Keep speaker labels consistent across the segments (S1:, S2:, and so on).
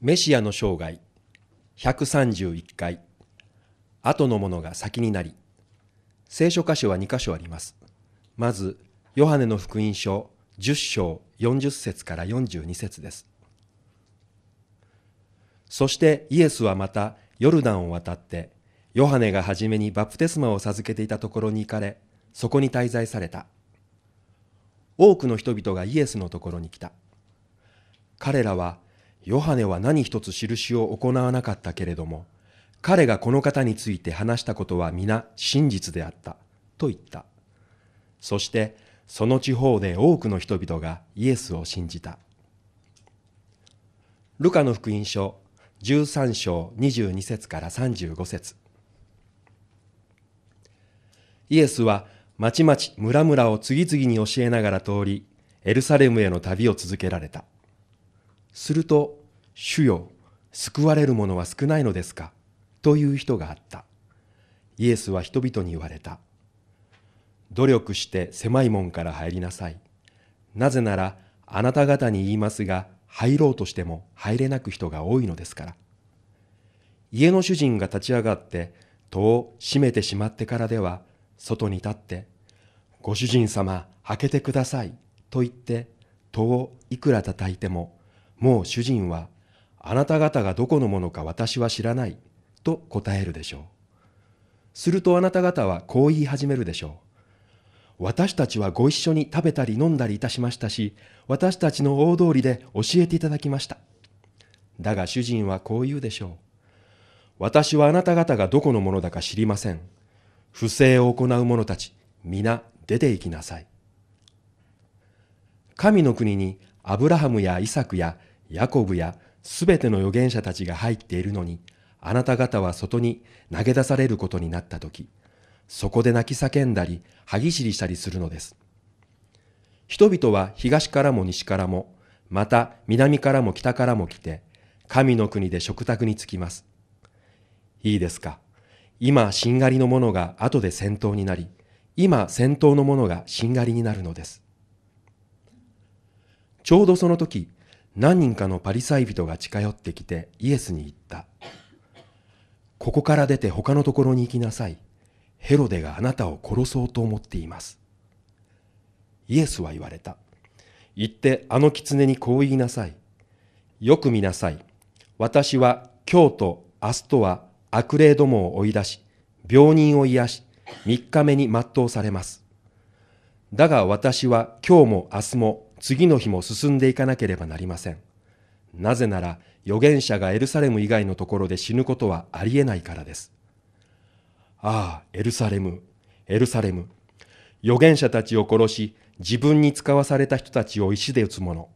S1: メシアの生涯131回後のものが先になり聖書箇所は2箇所ありますまずヨハネの福音書10章40節から42節ですそしてイエスはまたヨルダンを渡ってヨハネが初めにバプテスマを授けていたところに行かれそこに滞在された多くの人々がイエスのところに来た彼らはヨハネは何一つ印を行わなかったけれども、彼がこの方について話したことは皆真実であった、と言った。そして、その地方で多くの人々がイエスを信じた。ルカの福音書13章22節から35節イエスはまちまち村々を次々に教えながら通り、エルサレムへの旅を続けられた。すると、主よ、救われる者は少ないのですかという人があった。イエスは人々に言われた。努力して狭い門から入りなさい。なぜなら、あなた方に言いますが、入ろうとしても入れなく人が多いのですから。家の主人が立ち上がって、戸を閉めてしまってからでは、外に立って、ご主人様、開けてください、と言って、戸をいくら叩いてももう主人は、あなた方がどこのものか私は知らない、と答えるでしょう。するとあなた方はこう言い始めるでしょう。私たちはご一緒に食べたり飲んだりいたしましたし、私たちの大通りで教えていただきました。だが主人はこう言うでしょう。私はあなた方がどこのものだか知りません。不正を行う者たち、皆出て行きなさい。神の国にアブラハムやイサクやヤコブやすべての預言者たちが入っているのに、あなた方は外に投げ出されることになったとき、そこで泣き叫んだり、歯ぎしりしたりするのです。人々は東からも西からも、また南からも北からも来て、神の国で食卓に着きます。いいですか。今、しんがりの者が後で戦闘になり、今、戦闘の者がしんがりになるのです。ちょうどその時、何人かのパリサイ人が近寄ってきてイエスに言った。ここから出て他のところに行きなさい。ヘロデがあなたを殺そうと思っています。イエスは言われた。行ってあの狐にこう言いなさい。よく見なさい。私は今日と明日とは悪霊どもを追い出し、病人を癒し、三日目に全うされます。だが私は今日も明日も次の日も進んでいかなければなりません。なぜなら預言者がエルサレム以外のところで死ぬことはありえないからです。ああ、エルサレム、エルサレム。預言者たちを殺し、自分に使わされた人たちを石で打つ者。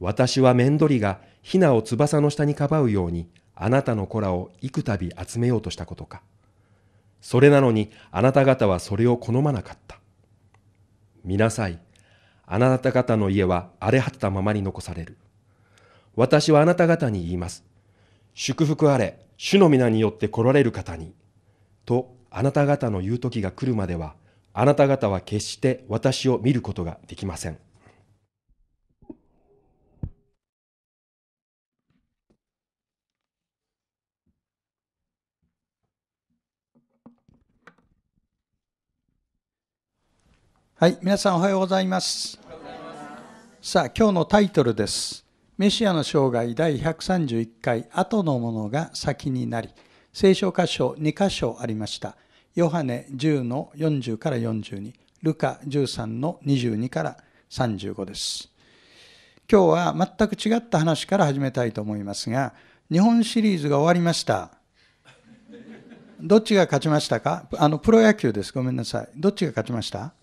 S1: 私は面取りがひなを翼の下にかばうように、あなたの子らを幾度集めようとしたことか。それなのにあなた方はそれを好まなかった。見なさい。あなた方の家は荒れ果てたままに残される。私はあなた方に言います。祝福あれ、主の皆によって来られる方に。と、あなた方の言う時が来るまでは、あなた方は決して私を見ることができません。
S2: はい、皆さんおはようございます。さあ今日のタイトルです。メシアの生涯第131回後のものが先になり聖書箇所2箇所ありました。ヨハネ10の40から42ルカ13の22から35です。今日は全く違った話から始めたいと思いますが日本シリーズが終わりました。どっちが勝ちましたかあのプロ野球です。ごめんなさい。どっちが勝ちました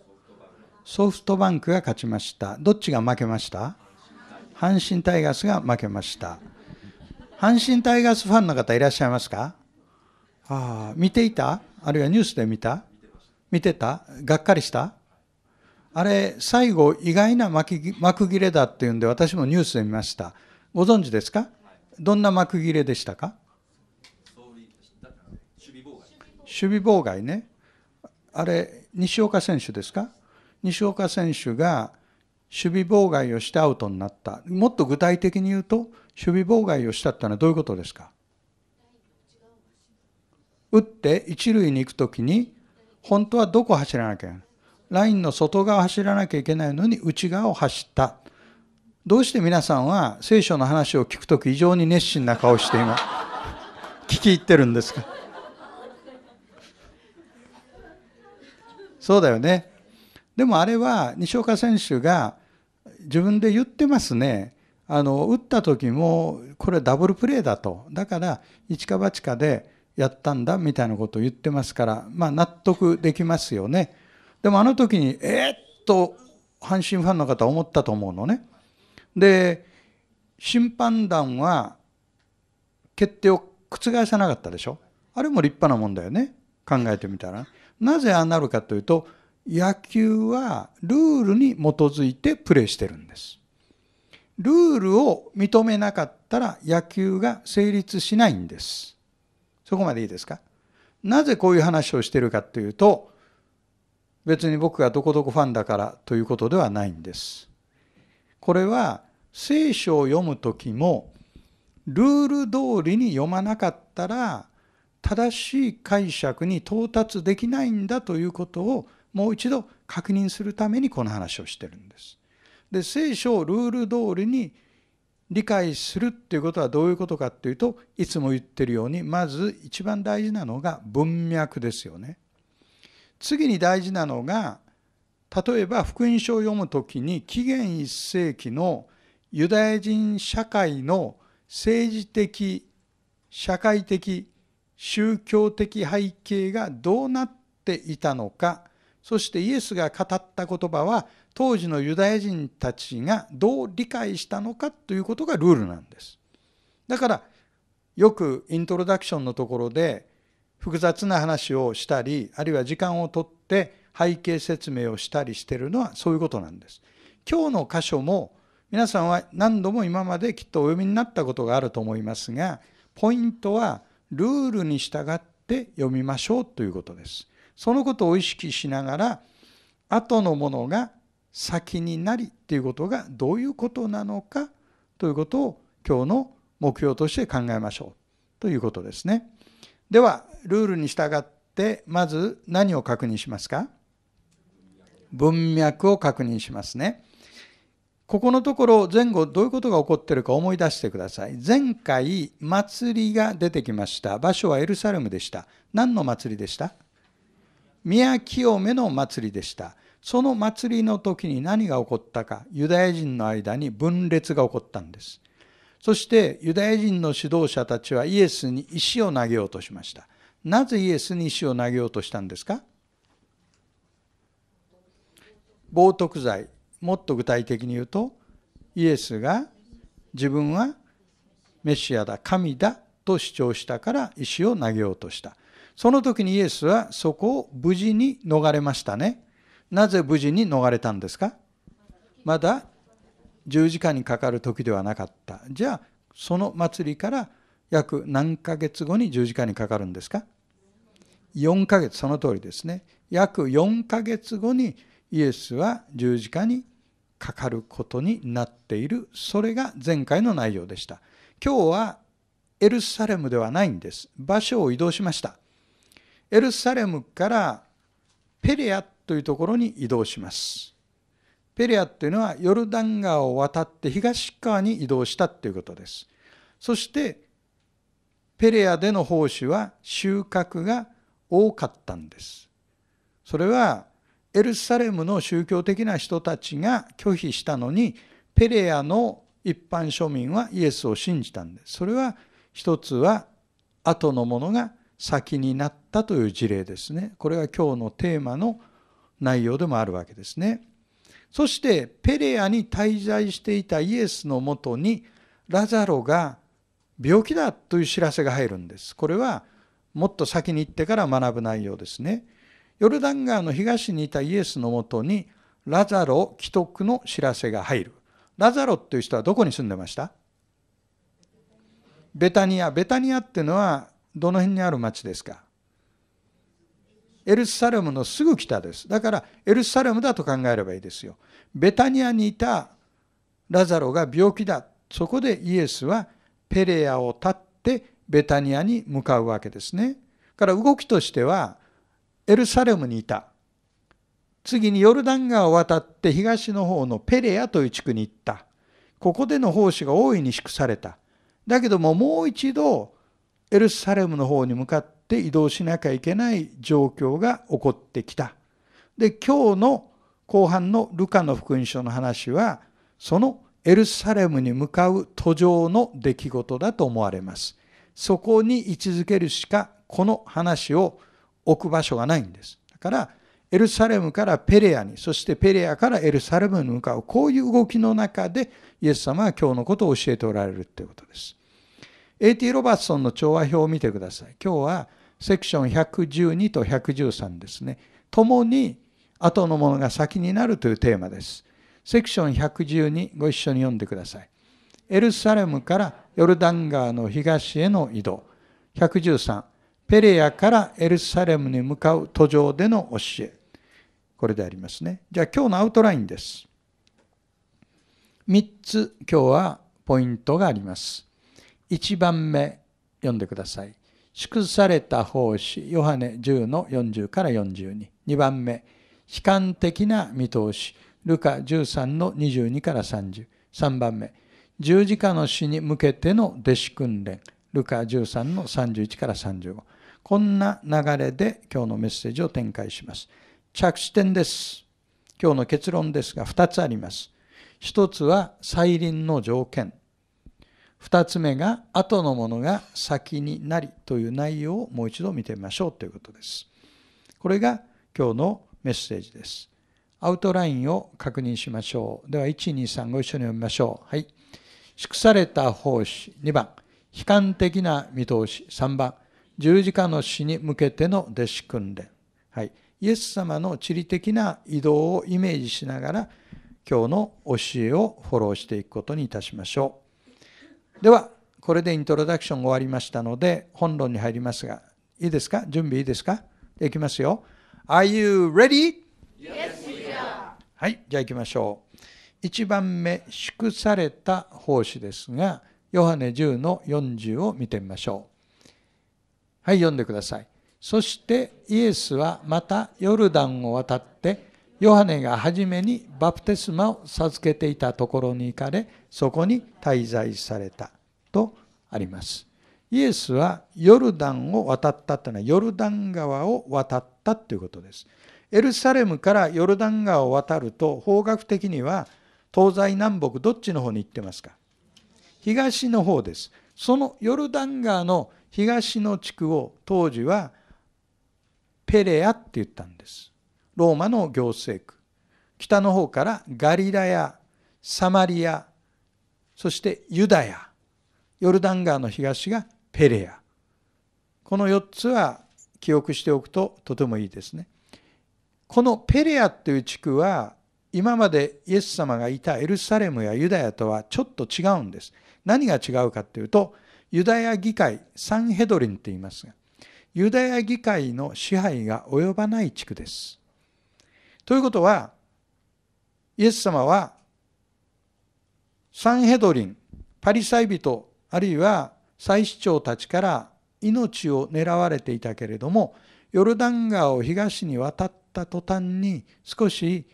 S2: ソフトバンクが勝ちました。どっちが負けました阪神タイガースが負けました。阪神タイガースファンの方いらっしゃいますかああ、見ていたあるいはニュースで見た見てたがっかりしたあれ、最後、意外な幕切れだっていうんで、私もニュースで見ました。ご存知ですかどんな幕切れでしたか守備妨害ね。あれ、西岡選手ですか西岡選手が守備妨害をしてアウトになった、もっと具体的に言うと、守備妨害をしたってのはどういうことですか打って一塁に行くときに、本当はどこ走らなきゃいけない。ラインの外側走らなきゃいけないのに内側を走った。どうして皆さんは聖書の話を聞くとき異常に熱心な顔して今、聞き入ってるんですかそうだよね。でもあれは西岡選手が自分で言ってますね。あの打った時もこれダブルプレーだとだから一か八かでやったんだみたいなことを言ってますから、まあ、納得できますよねでもあの時にえー、っと阪神ファンの方は思ったと思うのねで審判団は決定を覆さなかったでしょあれも立派なもんだよね考えてみたらなぜああなるかというと野球はルールに基づいてプレーしてるんです。ルールを認めなかったら野球が成立しないんです。そこまでいいですかなぜこういう話をしてるかというと、別に僕がどこどこファンだからということではないんです。これは聖書を読む時も、ルール通りに読まなかったら、正しい解釈に到達できないんだということをもう一度確認するためにこの話をしてるんです。で、聖書をルール通りに理解するっていうことはどういうことかっていうと、いつも言ってるように、まず一番大事なのが文脈ですよね。次に大事なのが、例えば福音書を読むときに、紀元1世紀のユダヤ人社会の政治的、社会的、宗教的背景がどうなっていたのかそしてイエスが語った言葉は当時のユダヤ人たちがどう理解したのかということがルールなんです。だからよくイントロダクションのところで複雑な話をしたりあるいは時間をとって背景説明をしたりしてるのはそういうことなんです。今日の箇所も皆さんは何度も今まできっとお読みになったことがあると思いますがポイントはルールに従って読みましょうということです。そのことを意識しながら後のものが先になりということがどういうことなのかということを今日の目標として考えましょうということですね。ではルールに従ってまず何を確認しますか文脈を確認しますね。ここのところ前後どういうことが起こってるか思い出してください。前回祭りが出てきました。場所はエルサレムでした。何の祭りでした宮清めの祭りでした。その祭りの時に何が起こったか、ユダヤ人の間に分裂が起こったんです。そしてユダヤ人の指導者たちはイエスに石を投げようとしました。なぜイエスに石を投げようとしたんですか冒涜罪、もっと具体的に言うと、イエスが自分はメシアだ、神だと主張したから石を投げようとした。その時にイエスはそこを無事に逃れましたね。なぜ無事に逃れたんですかまだ十字架にかかる時ではなかった。じゃあ、その祭りから約何ヶ月後に十字架にかかるんですか ?4 ヶ月、その通りですね。約4ヶ月後にイエスは十字架にかかることになっている。それが前回の内容でした。今日はエルサレムではないんです。場所を移動しました。エルサレムからペレアというところに移動します。ペレアというのはヨルダン川を渡って東側に移動したということです。そしてペレアでの奉仕は収穫が多かったんです。それはエルサレムの宗教的な人たちが拒否したのにペレアの一般庶民はイエスを信じたんです。それは一つは後ののが先になったという事例ですねこれが今日のテーマの内容でもあるわけですねそしてペレアに滞在していたイエスのもとにラザロが病気だという知らせが入るんですこれはもっと先に行ってから学ぶ内容ですねヨルダン川の東にいたイエスのもとにラザロ既得の知らせが入るラザロという人はどこに住んでましたベタニアベタニアっていうのはどの辺にある町ですかエルサレムのすぐ北です。だからエルサレムだと考えればいいですよ。ベタニアにいたラザロが病気だ。そこでイエスはペレアを立ってベタニアに向かうわけですね。から動きとしてはエルサレムにいた。次にヨルダン川を渡って東の方のペレアという地区に行った。ここでの奉仕が大いに祝された。だけどももう一度エルサレムの方に向かって移動しなきゃいけない状況が起こってきた。で、今日の後半のルカの福音書の話は、そのエルサレムに向かう途上の出来事だと思われます。そこに位置づけるしか、この話を置く場所がないんです。だから、エルサレムからペレアに、そしてペレアからエルサレムに向かう、こういう動きの中で、イエス様は今日のことを教えておられるということです。AT ロバーツソンの調和表を見てください。今日はセクション112と113ですね。共に後のものが先になるというテーマです。セクション112ご一緒に読んでください。エルサレムからヨルダン川の東への移動。113、ペレアからエルサレムに向かう途上での教え。これでありますね。じゃあ今日のアウトラインです。3つ今日はポイントがあります。1番目読んでください。祝された奉仕、ヨハネ10の40から42。2番目、悲観的な見通し、ルカ13の22から30。3番目、十字架の死に向けての弟子訓練、ルカ13の31から35。こんな流れで今日のメッセージを展開します。着地点です。今日の結論ですが、2つあります。1つは再臨の条件。2つ目が後のものが先になりという内容をもう一度見てみましょうということです。これが今日のメッセージです。アウトラインを確認しましょう。では123ご一緒に読みましょう。はい。祝された奉仕2番。悲観的な見通し3番。十字架の死に向けての弟子訓練。はい。イエス様の地理的な移動をイメージしながら今日の教えをフォローしていくことにいたしましょう。ではこれでイントロダクション終わりましたので本論に入りますがいいですか準備いいですかいきますよ Are you ready? Yes, we are. はいじゃあいきましょう1番目祝された奉仕ですがヨハネ10の40を見てみましょうはい読んでくださいそしてイエスはまたヨルダンを渡ってヨハネが初めにバプテスマを授けていたところに行かれ、そこに滞在されたとあります。イエスはヨルダンを渡ったというのはヨルダン川を渡ったということです。エルサレムからヨルダン川を渡ると方角的には東西南北どっちの方に行ってますか東の方です。そのヨルダン川の東の地区を当時はペレアって言ったんです。ローマの行政区北の方からガリラやサマリアそしてユダヤヨルダン川の東がペレアこの4つは記憶しておくととてもいいですね。このペレアという地区は今までイエス様がいたエルサレムやユダヤとはちょっと違うんです。何が違うかというとユダヤ議会サンヘドリンと言いますがユダヤ議会の支配が及ばない地区です。ということは、イエス様は、サンヘドリン、パリサイ人、あるいは祭司長たちから命を狙われていたけれども、ヨルダン川を東に渡った途端に少し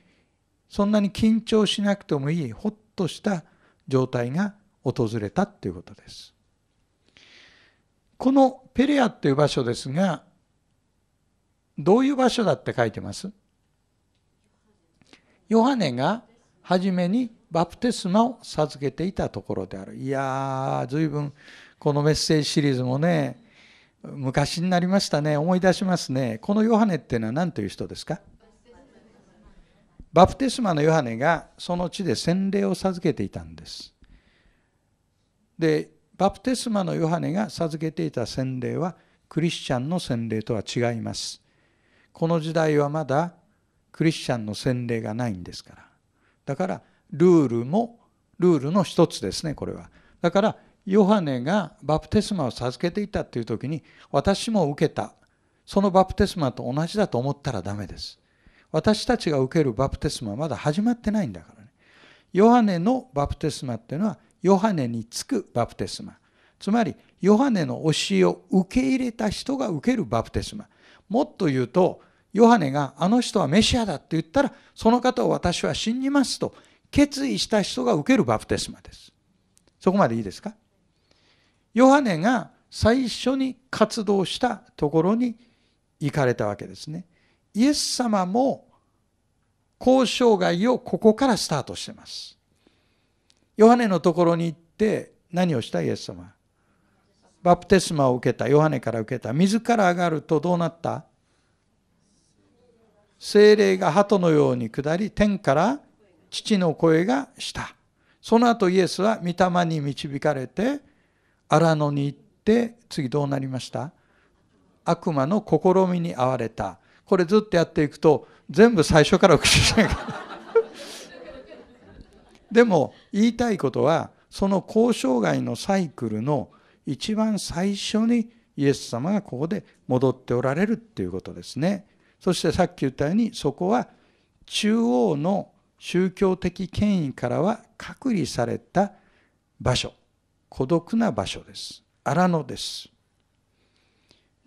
S2: そんなに緊張しなくてもいいほっとした状態が訪れたということです。このペレアという場所ですがどういう場所だって書いてますヨハネが初めにバプテスマを授けていたところであるいやー随分このメッセージシリーズもね昔になりましたね思い出しますねこのヨハネっていうのは何という人ですかバプテスマのヨハネがその地で洗礼を授けていたんですでバプテスマのヨハネが授けていた洗礼はクリスチャンの洗礼とは違いますこの時代はまだクリスチャンの洗礼がないんですからだからルールもルールの一つですねこれはだからヨハネがバプテスマを授けていたっていう時に私も受けたそのバプテスマと同じだと思ったらダメです私たちが受けるバプテスマはまだ始まってないんだからねヨハネのバプテスマっていうのはヨハネにつくバプテスマつまりヨハネの教えを受け入れた人が受けるバプテスマもっと言うとヨハネがあの人はメシアだって言ったら、その方を私は信じますと決意した人が受けるバプテスマです。そこまでいいですかヨハネが最初に活動したところに行かれたわけですね。イエス様も交渉外をここからスタートしてます。ヨハネのところに行って何をしたイエス様バプテスマを受けた、ヨハネから受けた、水から上がるとどうなった精霊が鳩のように下り、天から父の声がした。その後イエスは御霊に導かれて、荒野に行って、次どうなりました悪魔の試みに遭われた。これずっとやっていくと、全部最初から口じゃないか。でも言いたいことは、その交渉外のサイクルの一番最初にイエス様がここで戻っておられるっていうことですね。そしてさっき言ったようにそこは中央の宗教的権威からは隔離された場所孤独な場所です荒野です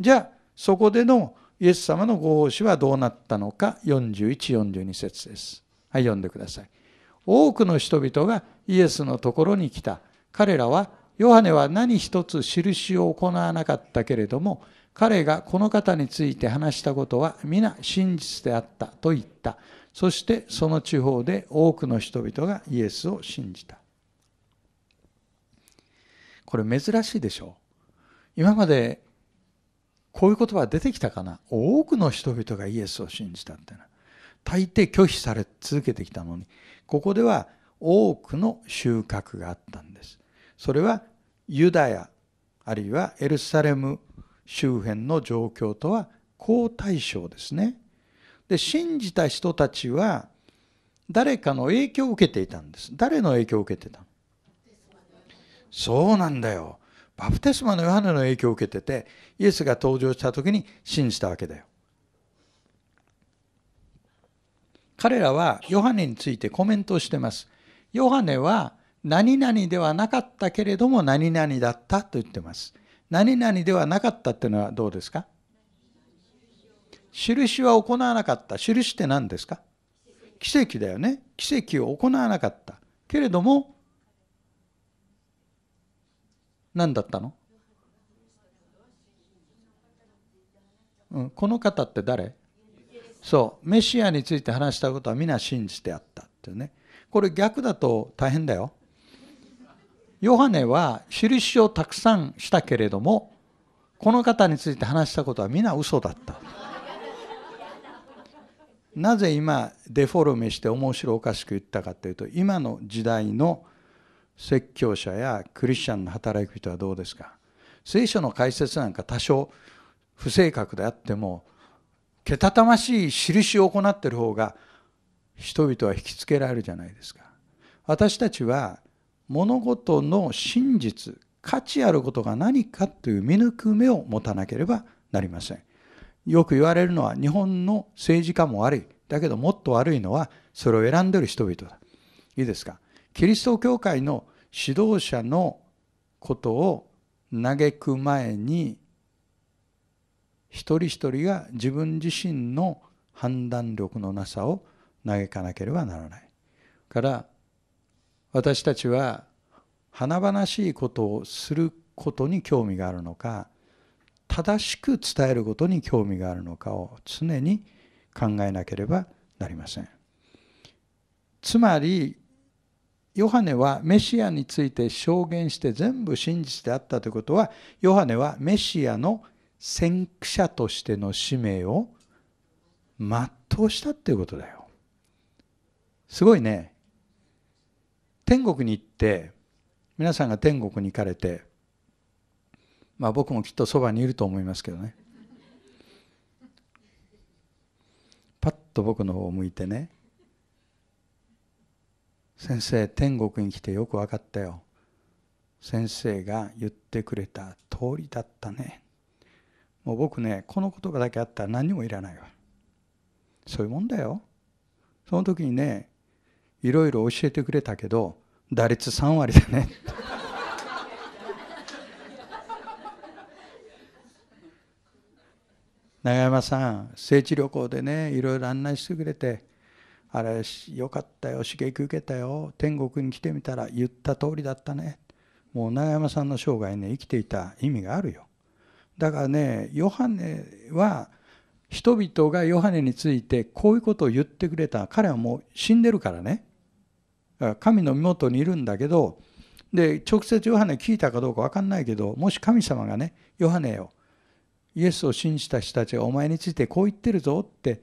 S2: じゃあそこでのイエス様のご奉仕はどうなったのか4142節ですはい読んでください多くの人々がイエスのところに来た彼らはヨハネは何一つ印を行わなかったけれども彼がこの方について話したことは皆真実であったと言った。そしてその地方で多くの人々がイエスを信じた。これ珍しいでしょう。今までこういう言葉出てきたかな多くの人々がイエスを信じたってな。大抵拒否され続けてきたのに、ここでは多くの収穫があったんです。それはユダヤ、あるいはエルサレム周辺の状況とは好対象ですね。で信じた人たちは誰かの影響を受けていたんです。誰の影響を受けてたそうなんだよ。バプテスマのヨハネの影響を受けててイエスが登場した時に信じたわけだよ。彼らはヨハネについてコメントをしてます。ヨハネは何々ではなかったけれども何々だったと言ってます。何々ではなかったっていうのはどうですか印は行わなかった。印って何ですか奇跡だよね。奇跡を行わなかった。けれども、何だったの、うん、この方って誰そう、メシアについて話したことは皆信じてあったってね。これ逆だと大変だよ。ヨハネは印をたくさんしたけれどもこの方について話したことは皆嘘だったなぜ今デフォルメして面白おかしく言ったかというと今の時代の説教者やクリスチャンの働く人はどうですか聖書の解説なんか多少不正確であってもけたたましい印を行ってる方が人々は引きつけられるじゃないですか私たちは物事の真実価値あることが何かという見抜く目を持たなければなりませんよく言われるのは日本の政治家も悪いだけどもっと悪いのはそれを選んでる人々だいいですかキリスト教会の指導者のことを嘆く前に一人一人が自分自身の判断力のなさを嘆かなければならないから私たちは華々しいことをすることに興味があるのか正しく伝えることに興味があるのかを常に考えなければなりませんつまりヨハネはメシアについて証言して全部真実であったということはヨハネはメシアの先駆者としての使命を全うしたっていうことだよすごいね天国に行って皆さんが天国に行かれてまあ僕もきっとそばにいると思いますけどねパッと僕の方を向いてね先生天国に来てよく分かったよ先生が言ってくれた通りだったねもう僕ねこの言葉だけあったら何にもいらないわそういうもんだよその時にねいろいろ教えてくれたけど打率3割だね永 山さん聖地旅行でねいろいろ案内してくれてあれよかったよ刺激受けたよ天国に来てみたら言った通りだったねもう永山さんの生涯ね生きていた意味があるよだからねヨハネは人々がヨハネについてこういうことを言ってくれた彼はもう死んでるからね神の身元にいるんだけどで直接ヨハネ聞いたかどうか分かんないけどもし神様がねヨハネよイエスを信じた人たちがお前についてこう言ってるぞって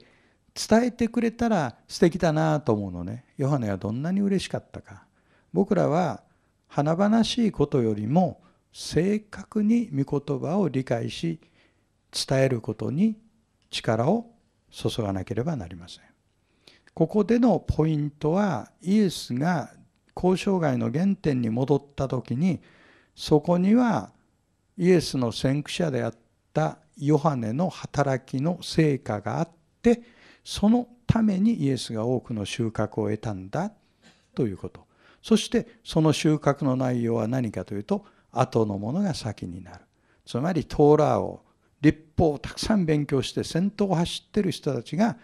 S2: 伝えてくれたら素敵だなと思うのねヨハネはどんなに嬉しかったか僕らは華々しいことよりも正確に御言葉を理解し伝えることに力を注がなければなりませんここでのポイントはイエスが交渉外の原点に戻った時にそこにはイエスの先駆者であったヨハネの働きの成果があってそのためにイエスが多くの収穫を得たんだということそしてその収穫の内容は何かというと後のものが先になるつまりトーラーを立法をたくさん勉強して先頭を走ってる人たちが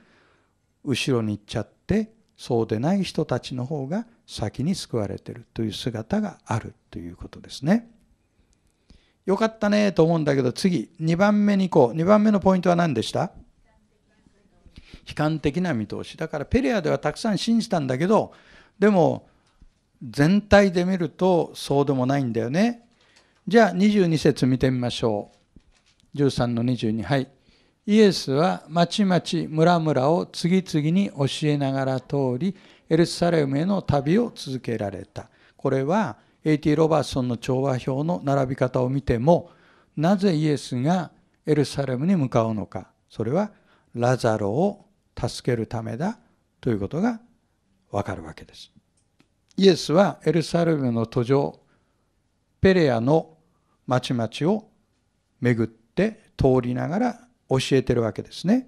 S2: 後ろに行っちゃってそうでない人たちの方が先に救われてるという姿があるということですね。よかったねと思うんだけど次2番目に行こう2番目のポイントは何でした悲観的な見通しだからペレアではたくさん信じたんだけどでも全体で見るとそうでもないんだよねじゃあ22節見てみましょう13の22はいイエスは町々村々を次々に教えながら通りエルサレムへの旅を続けられたこれは A.T. ロバーソンの調和表の並び方を見てもなぜイエスがエルサレムに向かうのかそれはラザロを助けるためだということがわかるわけですイエスはエルサレムの途上ペレアの町々を巡って通りながら教えてるわけですね。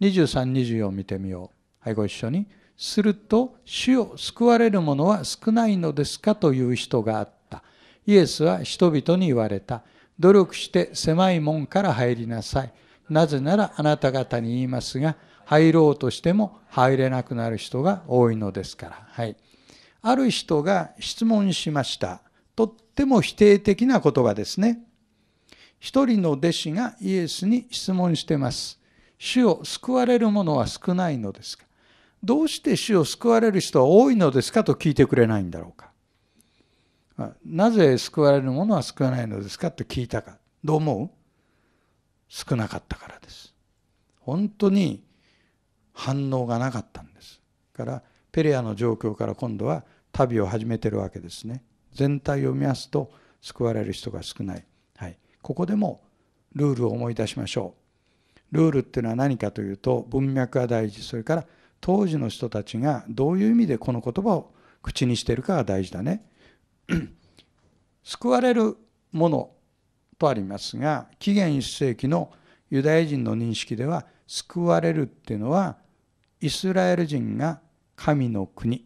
S2: 23、24見てみよう。はい、ご一緒に。すると、主を救われる者は少ないのですかという人があった。イエスは人々に言われた。努力して狭い門から入りなさい。なぜならあなた方に言いますが、入ろうとしても入れなくなる人が多いのですから。はい。ある人が質問しました。とっても否定的な言葉ですね。一人の弟子がイエスに質問してます。主を救われる者は少ないのですかどうして主を救われる人は多いのですかと聞いてくれないんだろうかなぜ救われる者は少ないのですかと聞いたかどう思う少なかったからです。本当に反応がなかったんです。からペレアの状況から今度は旅を始めてるわけですね。全体を見ますと救われる人が少ない。ここでもルールを思い出しましょうルールっていうのは何かというと文脈が大事それから当時の人たちがどういう意味でこの言葉を口にしてるかが大事だね救われるものとありますが紀元1世紀のユダヤ人の認識では救われるっていうのはイスラエル人が神の国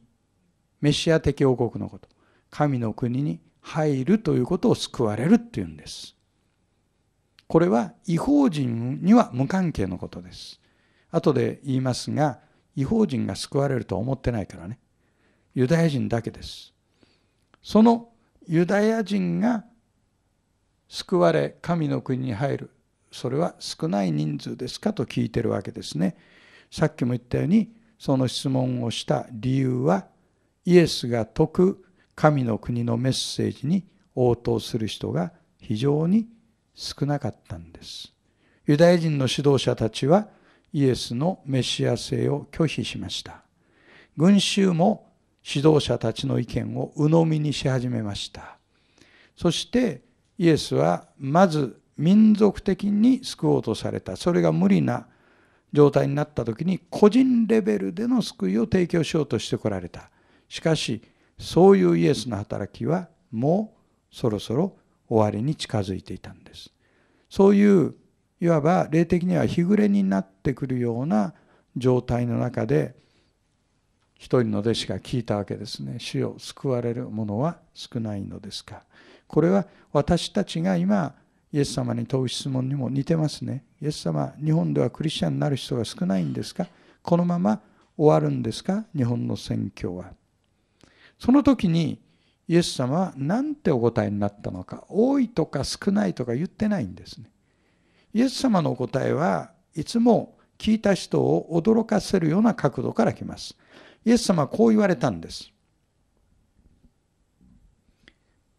S2: メシア的王国のこと神の国に入るということを救われるっていうんですこれは違法人には無関係のことです。後で言いますが、違法人が救われるとは思ってないからね。ユダヤ人だけです。そのユダヤ人が救われ、神の国に入る。それは少ない人数ですかと聞いてるわけですね。さっきも言ったように、その質問をした理由は、イエスが説く神の国のメッセージに応答する人が非常に少なかったんです。ユダヤ人の指導者たちはイエスのメシア性を拒否しました。群衆も指導者たちの意見を鵜呑みにし始めました。そしてイエスはまず民族的に救おうとされた。それが無理な状態になった時に個人レベルでの救いを提供しようとしてこられた。しかし、そういうイエスの働きはもうそろそろ終わりに近づいていたんです。そういういわば霊的には日暮れになってくるような状態の中で一人の弟子が聞いたわけですね。死を救われる者は少ないのですか。これは私たちが今イエス様に問う質問にも似てますね。イエス様、日本ではクリスチャンになる人が少ないんですかこのまま終わるんですか日本の宣教は。その時にイエス様は何てお答えになったのか多いとか少ないとか言ってないんですねイエス様のお答えはいつも聞いた人を驚かせるような角度から来ますイエス様はこう言われたんです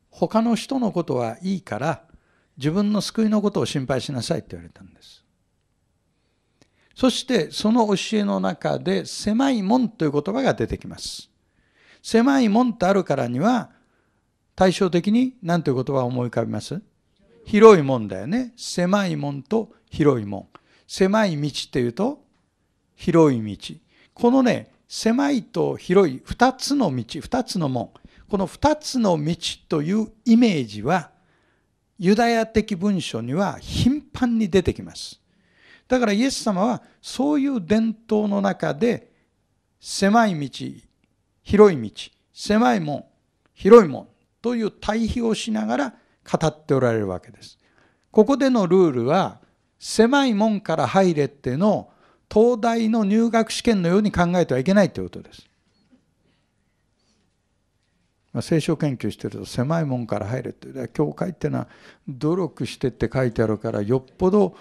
S2: 他の人のことはいいから自分の救いのことを心配しなさいって言われたんですそしてその教えの中で狭い門という言葉が出てきます狭い門ってあるからには対照的に何という言葉を思い浮かびます広い門だよね。狭い門と広い門。狭い道っていうと、広い道。このね、狭いと広い2つの道、2つの門。この2つの道というイメージは、ユダヤ的文書には頻繁に出てきます。だからイエス様はそういう伝統の中で、狭い道、広い道、狭い門、広い門、という対比をしながら語っておられるわけです。ここでのルールは狭い門から入れっての東大の入学試験のように考えてはいけないということです。まあ、聖書研究してると狭い門から入れって教会っていうのは努力してって書いてあるからよっぽど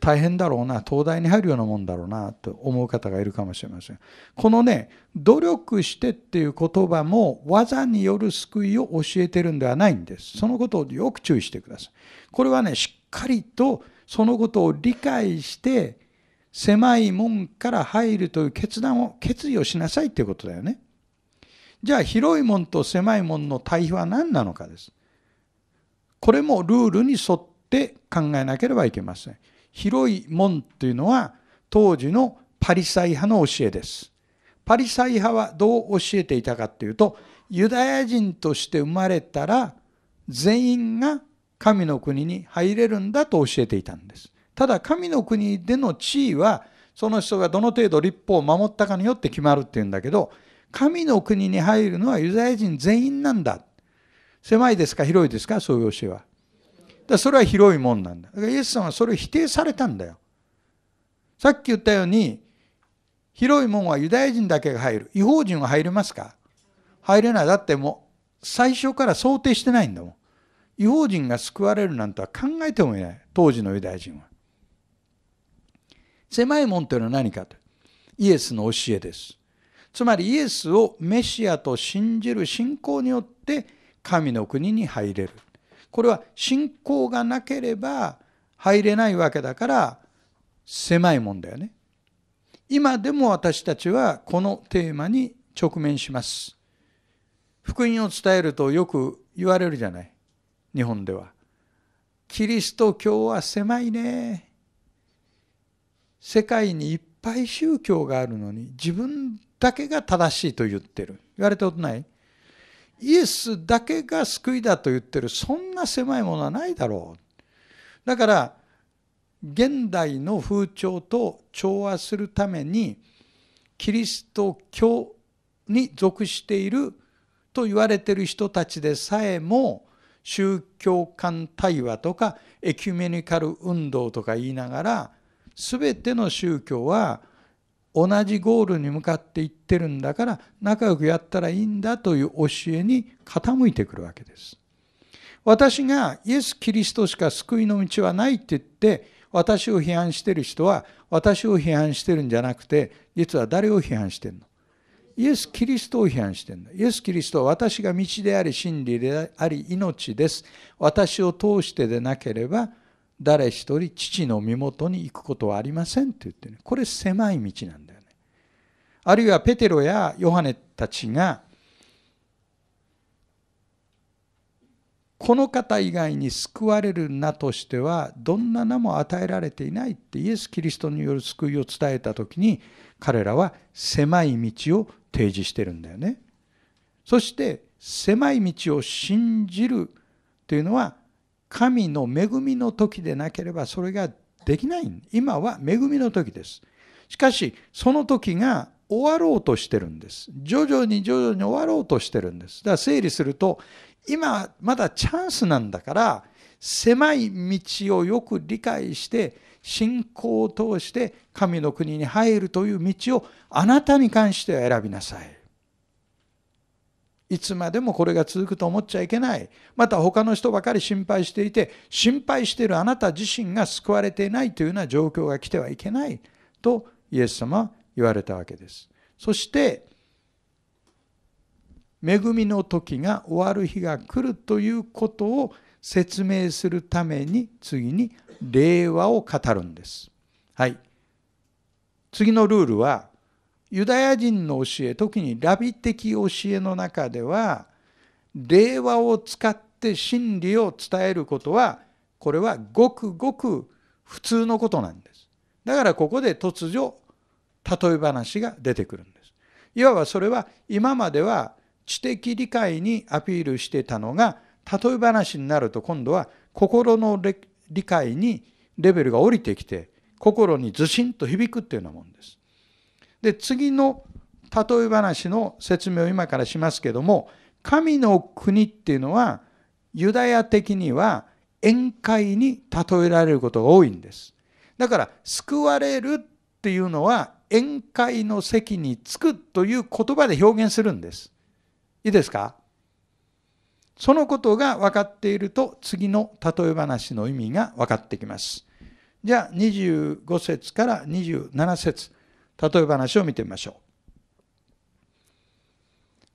S2: 大変だろうな東大に入るようなもんだろうなと思う方がいるかもしれませんこのね努力してっていう言葉も技による救いを教えてるんではないんですそのことをよく注意してくださいこれはねしっかりとそのことを理解して狭い門から入るという決断を決意をしなさいっていうことだよねじゃあ広い門と狭い門の対比は何なのかですこれもルールに沿って考えなければいけません広い門というのは当時のパリサイ派の教えです。パリサイ派はどう教えていたかというとユダヤ人として生まれたら全員が神の国に入れるんだと教えていたんです。ただ神の国での地位はその人がどの程度立法を守ったかによって決まるっていうんだけど神の国に入るのはユダヤ人全員なんだ。狭いですか広いですかそういう教えは。だそれは広いもんなんだ。だからイエスさんはそれを否定されたんだよ。さっき言ったように、広いもんはユダヤ人だけが入る。違法人は入れますか入れない。だってもう、最初から想定してないんだもん。違法人が救われるなんては考えてもいない。当時のユダヤ人は。狭いもんというのは何かと。イエスの教えです。つまりイエスをメシアと信じる信仰によって神の国に入れる。これは信仰がなければ入れないわけだから狭いもんだよね。今でも私たちはこのテーマに直面します。福音を伝えるとよく言われるじゃない日本では。キリスト教は狭いね。世界にいっぱい宗教があるのに自分だけが正しいと言ってる。言われたことないイエスだけが救いだと言ってるそんな狭いものはないだろうだから現代の風潮と調和するためにキリスト教に属していると言われている人たちでさえも宗教間対話とかエキュメニカル運動とか言いながら全ての宗教は同じゴールに向かっていってるんだから仲良くやったらいいんだという教えに傾いてくるわけです。私がイエス・キリストしか救いの道はないって言って私を批判してる人は私を批判してるんじゃなくて実は誰を批判してるのイエス・キリストを批判してるの。イエス・キリストは私が道であり真理であり命です。私を通してでなければ誰一人父の身元に行くことはありませんって言ってねこれ狭い道なんだよねあるいはペテロやヨハネたちがこの方以外に救われる名としてはどんな名も与えられていないってイエス・キリストによる救いを伝えた時に彼らは狭い道を提示してるんだよねそして狭い道を信じるというのは神の恵みの時でなければそれができない。今は恵みの時です。しかし、その時が終わろうとしてるんです。徐々に徐々に終わろうとしてるんです。だから整理すると、今まだチャンスなんだから、狭い道をよく理解して、信仰を通して神の国に入るという道をあなたに関しては選びなさい。いつまでもこれが続くと思っちゃいけない。また他の人ばかり心配していて、心配しているあなた自身が救われていないというような状況が来てはいけない。とイエス様は言われたわけです。そして、恵みの時が終わる日が来るということを説明するために次に令和を語るんです。はい。次のルールはユダヤ人の教え特にラビ的教えの中では令和を使って真理を伝えることはこれはごくごく普通のことなんです。だからここで突如例え話が出てくるんです。いわばそれは今までは知的理解にアピールしてたのが例え話になると今度は心の理解にレベルが降りてきて心にずしんと響くっていうようなもんです。で、次の例え話の説明を今からしますけども、神の国っていうのは、ユダヤ的には宴会に例えられることが多いんです。だから、救われるっていうのは、宴会の席に着くという言葉で表現するんです。いいですかそのことが分かっていると次の例え話の意味が分かってきます。じゃあ25節から27節例え話を見てみましょう。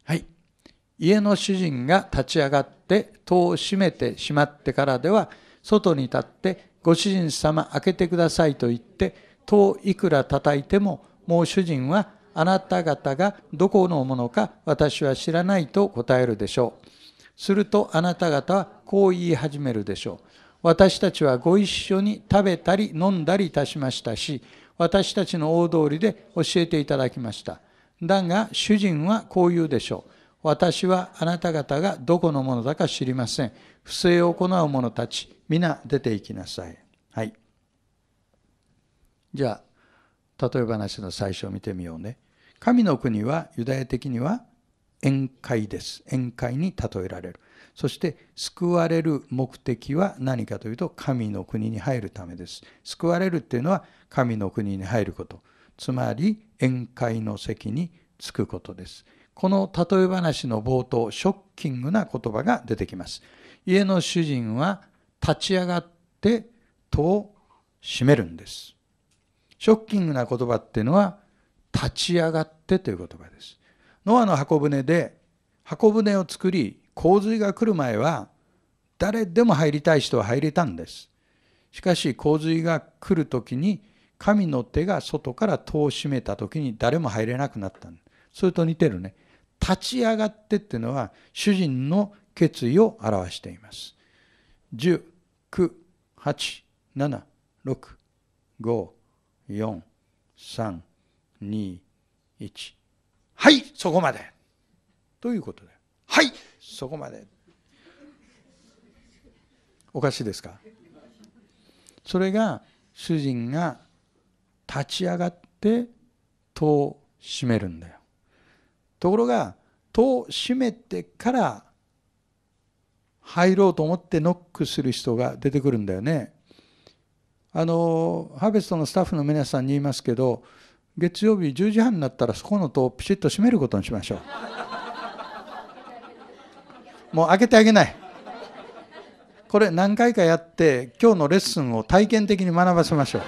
S2: はい。家の主人が立ち上がって戸を閉めてしまってからでは、外に立ってご主人様開けてくださいと言って、戸をいくら叩いても、もう主人はあなた方がどこのものか私は知らないと答えるでしょう。するとあなた方はこう言い始めるでしょう。私たちはご一緒に食べたり飲んだりいたしましたし、私たちの大通りで教えていただきました。だが主人はこう言うでしょう。私はあなた方がどこのものだか知りません。不正を行う者たち、皆出て行きなさい。はい。じゃあ、例え話の最初を見てみようね。神の国はユダヤ的には宴会です。宴会に例えられる。そして救われる目的は何かというと神の国に入るためです。救われるっていうのは神の国に入ることつまり宴会の席に着くことですこの例え話の冒頭ショッキングな言葉が出てきます家の主人は立ち上がって戸を閉めるんですショッキングな言葉っていうのは立ち上がってという言葉ですノアの箱舟で箱舟を作り洪水が来る前は誰でも入りたい人は入れたんですしかし洪水が来る時に神の手が外から戸を閉めた時に誰も入れなくなったそれと似てるね立ち上がってっていうのは主人の決意を表しています10 9 8 7 6 5 4 3 2 1はいそこまでということではいそこまでおかしいですかそれが主人が立ち上がって戸を閉めるんだよところが戸を閉めてから入ろうと思ってノックする人が出てくるんだよねあのハーベストのスタッフの皆さんに言いますけど月曜日10時半になったらそこの戸をピシッと閉めることにしましょうもう開けてあげないこれ何回かやって今日のレッスンを体験的に学ばせましょう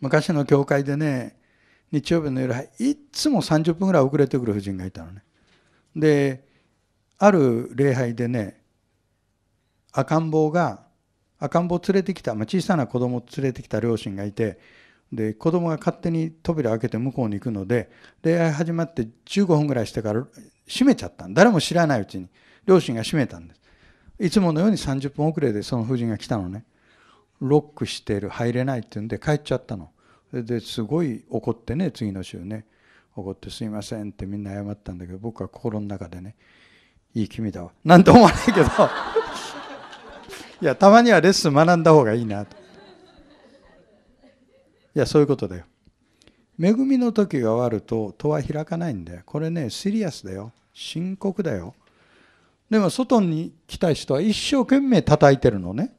S2: 昔の教会でね、日曜日の夜、いつも30分ぐらい遅れてくる夫人がいたのね。で、ある礼拝でね、赤ん坊が、赤ん坊を連れてきた、まあ、小さな子供連れてきた両親がいて、で子供が勝手に扉開けて向こうに行くので礼拝始まって15分ぐらいしてから閉めちゃった誰も知らないうちに両親が閉めたんですいつものように30分遅れでその夫人が来たのねロックしてる入れないって言うんで帰っちゃったのですごい怒ってね次の週ね怒って「すいません」ってみんな謝ったんだけど僕は心の中でね「いい君だわ」なんて思わないけど いやたまにはレッスン学んだ方がいいなといやそういうことだよ恵みの時が終わると戸は開かないんだよこれねシリアスだよ深刻だよでも外に来た人は一生懸命叩いてるのね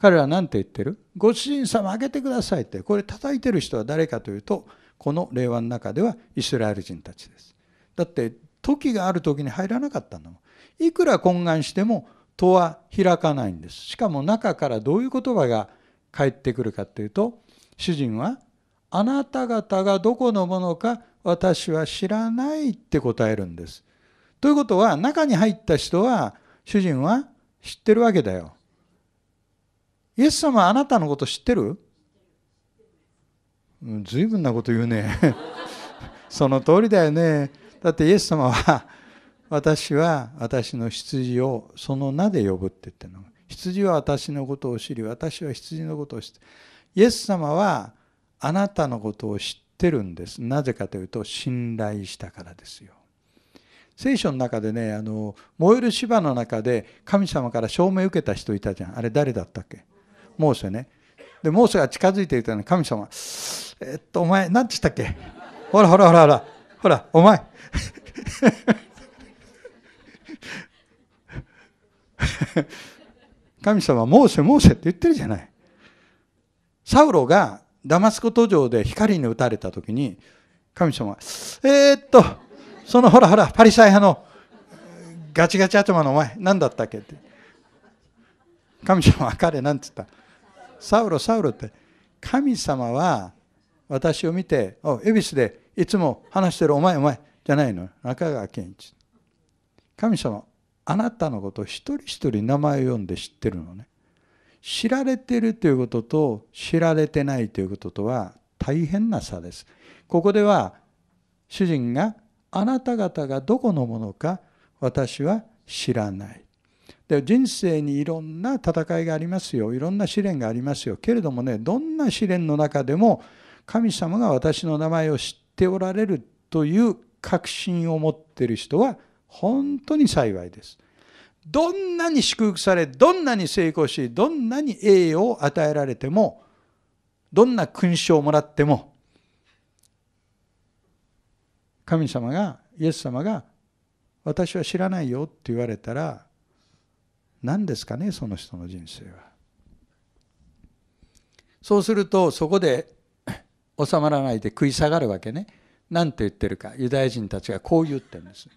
S2: 彼らは何て言ってるご主人様あげてくださいって、これ叩いてる人は誰かというと、この令和の中ではイスラエル人たちです。だって、時がある時に入らなかったんだもん。いくら懇願しても、戸は開かないんです。しかも中からどういう言葉が返ってくるかというと、主人は、あなた方がどこのものか私は知らないって答えるんです。ということは、中に入った人は、主人は知ってるわけだよ。イエス様あなたのこと知ってる随分なこと言うね その通りだよねだってイエス様は私は私の羊をその名で呼ぶって言ってるの羊は私のことを知り私は羊のことを知ってイエス様はあなたのことを知ってるんですなぜかというと信頼したからですよ聖書の中でねあの燃える芝の中で神様から証明受けた人いたじゃんあれ誰だったっけモーセねでモーセが近づいていたのに神様えっとお前何てったっけほらほらほらほらほらお前神様モーセモーセって言ってるじゃないサウロがダマスコ途上で光に打たれた時に神様えー、っとそのほらほらパリサイ派のガチガチ頭のお前何だったっけって神様は彼何て言ったサウロサウロって神様は私を見てお恵比寿でいつも話してるお前お前じゃないの中川健一神様あなたのことを一人一人名前を読んで知ってるのね知られてるということと知られてないということとは大変な差ですここでは主人があなた方がどこのものか私は知らないで人生にいろんな戦いがありますよいろんな試練がありますよけれどもねどんな試練の中でも神様が私の名前を知っておられるという確信を持っている人は本当に幸いです。どんなに祝福されどんなに成功しどんなに栄誉を与えられてもどんな勲章をもらっても神様がイエス様が私は知らないよって言われたら何ですかねその人の人生はそうするとそこで 収まらないで食い下がるわけね何て言ってるかユダヤ人たちがこう言ってるんです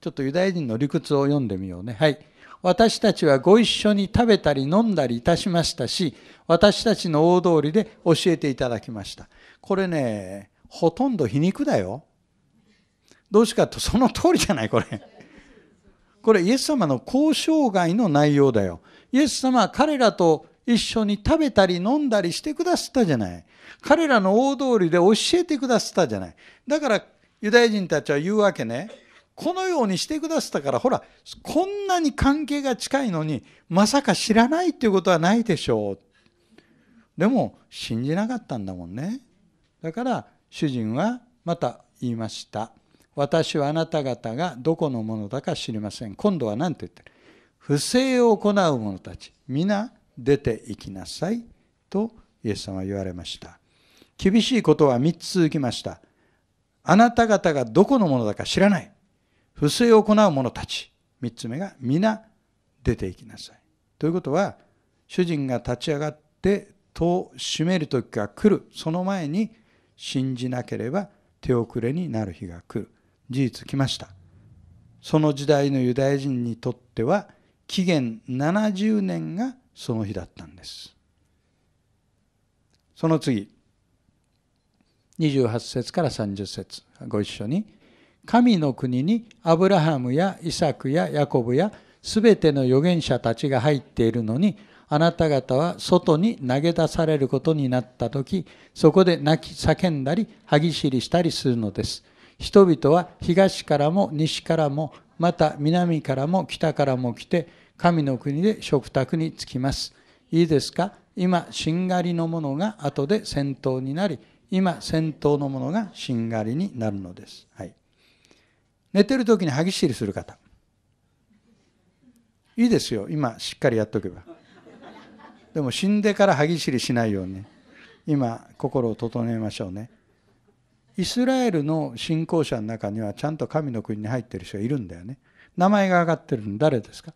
S2: ちょっとユダヤ人の理屈を読んでみようねはい私たちはご一緒に食べたり飲んだりいたしましたし私たちの大通りで教えていただきましたこれねほとんど皮肉だよどうしかとその通りじゃないこれこれイエス様の交渉外の内容だよ。イエス様は彼らと一緒に食べたり飲んだりしてくださったじゃない。彼らの大通りで教えてくださったじゃない。だからユダヤ人たちは言うわけね。このようにしてくださったから、ほら、こんなに関係が近いのに、まさか知らないっていうことはないでしょう。でも、信じなかったんだもんね。だから、主人はまた言いました。私はあなた方がどこのものだか知りません。今度は何て言ってる不正を行う者たち、皆出て行きなさいとイエス様は言われました。厳しいことは3つ続きました。あなた方がどこのものだか知らない。不正を行う者たち。3つ目が皆出て行きなさい。ということは、主人が立ち上がって戸を閉める時が来る。その前に信じなければ手遅れになる日が来る。事実来ましたその時代のユダヤ人にとっては紀元70年がその日だったんですその次28節から30節ご一緒に神の国にアブラハムやイサクやヤコブやすべての預言者たちが入っているのにあなた方は外に投げ出されることになった時そこで泣き叫んだり歯ぎしりしたりするのです。人々は東からも西からもまた南からも北からも来て神の国で食卓につきますいいですか今しんがりのものが後で戦闘になり今戦闘のものがしんがりになるのです、はい、寝てる時に歯ぎしりする方いいですよ今しっかりやっとけばでも死んでから歯ぎしりしないように今心を整えましょうねイスラエルの信仰者の中にはちゃんと神の国に入ってる人がいるんだよね名前が挙がってるの誰ですか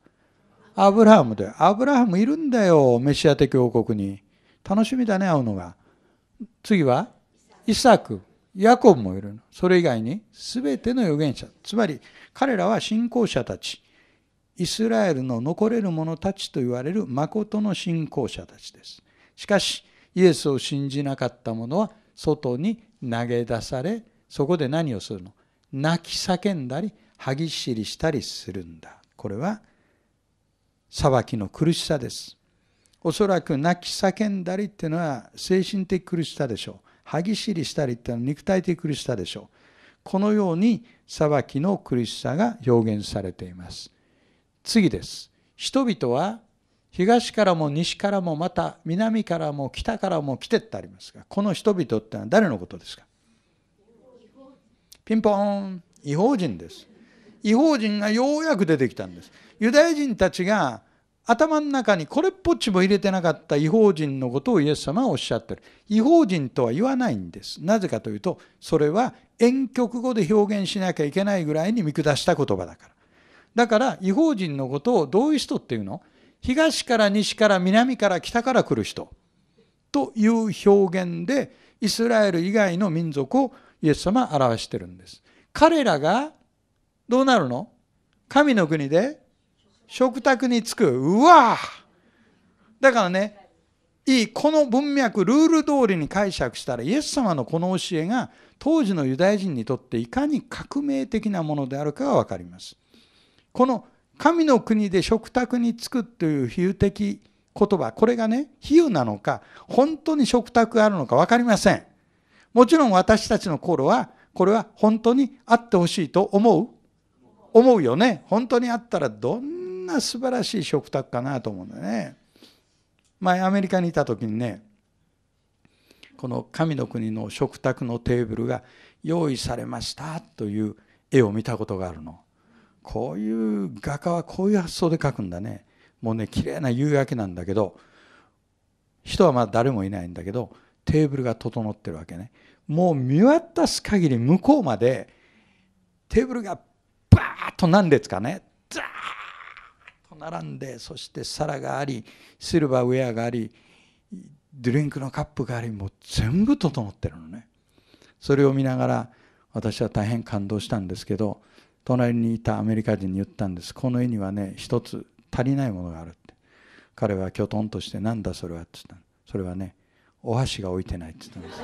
S2: アブラハムだよアブラハムいるんだよメシア的王国に楽しみだね会うのが次はイサクヤコブもいるのそれ以外に全ての預言者つまり彼らは信仰者たちイスラエルの残れる者たちと言われる誠の信仰者たちですしかしイエスを信じなかった者は外に投げ出されそこで何をするの泣き叫んだり歯ぎしりしたりするんだこれは裁きの苦しさですおそらく泣き叫んだりっていうのは精神的苦しさでしょう歯ぎしりしたりっていうのは肉体的苦しさでしょうこのように裁きの苦しさが表現されています次です人々は東からも西からもまた南からも北からも来てってありますがこの人々ってのは誰のことですかピンポーン違法人です違法人がようやく出てきたんですユダヤ人たちが頭の中にこれっぽっちも入れてなかった違法人のことをイエス様はおっしゃってる違法人とは言わないんですなぜかというとそれは婉曲語で表現しなきゃいけないぐらいに見下した言葉だからだから違法人のことをどういう人っていうの東から西から南から北から来る人という表現でイスラエル以外の民族をイエス様は表してるんです。彼らがどうなるの神の国で食卓に着く。うわだからね、いい、この文脈、ルール通りに解釈したら、イエス様のこの教えが当時のユダヤ人にとっていかに革命的なものであるかがわかります。この神の国で食卓につくという比喩的言葉、これがね、比喩なのか、本当に食卓があるのか分かりません。もちろん私たちの頃は、これは本当にあってほしいと思う思うよね。本当にあったらどんな素晴らしい食卓かなと思うんだよね。前アメリカにいた時にね、この神の国の食卓のテーブルが用意されましたという絵を見たことがあるの。こういう画家はこういう発想で描くんだねもうね綺麗な夕焼けなんだけど人はまだ誰もいないんだけどテーブルが整ってるわけねもう見渡す限り向こうまでテーブルがバーッと何列かねザーッと並んでそして皿がありシルバーウェアがありドリンクのカップがありもう全部整ってるのねそれを見ながら私は大変感動したんですけど隣にいたアメリカ人に言ったんですこの絵にはね一つ足りないものがあるって彼はきょとんとして「なんだそれは」って言ったそれはねお箸が置いてないって言ったんです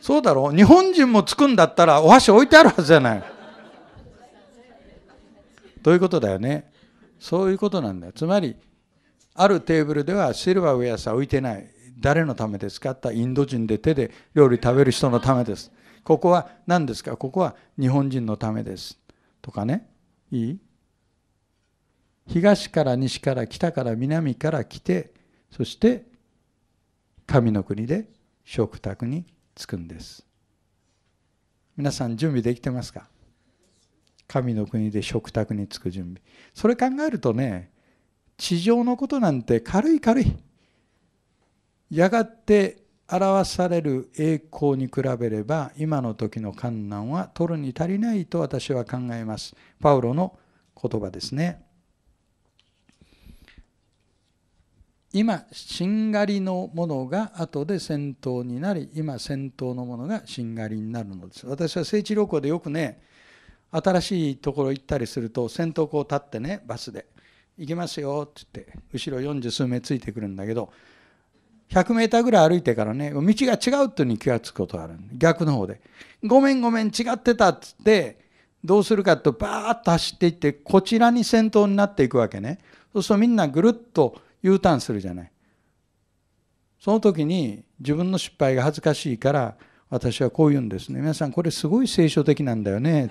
S2: そうだろう日本人もつくんだったらお箸置いてあるはずじゃないということだよねそういうことなんだよつまりあるテーブルではシルバーウェアさ置いてない誰のためですかっインド人で手で料理食べる人のためです。ここは何ですかここは日本人のためです。とかね。いい東から西から北から南から来て、そして神の国で食卓に着くんです。皆さん準備できてますか神の国で食卓に着く準備。それ考えるとね、地上のことなんて軽い軽い。やがて表される栄光に比べれば今の時の観難は取るに足りないと私は考えます。パウロの言葉ですね。今、しんがりのものが後で先頭になり、今、先頭のものがしんがりになるのです。私は聖地旅行でよくね、新しいところ行ったりすると、先頭こう立ってね、バスで、行きますよって言って、後ろ四十数名ついてくるんだけど、100メーターぐらい歩いてからね、道が違うってに気がつくことがある。逆の方で。ごめんごめん、違ってたっつって、どうするかとバーッと走っていって、こちらに先頭になっていくわけね。そうするとみんなぐるっと U ターンするじゃない。その時に自分の失敗が恥ずかしいから、私はこう言うんですね。皆さん、これすごい聖書的なんだよね。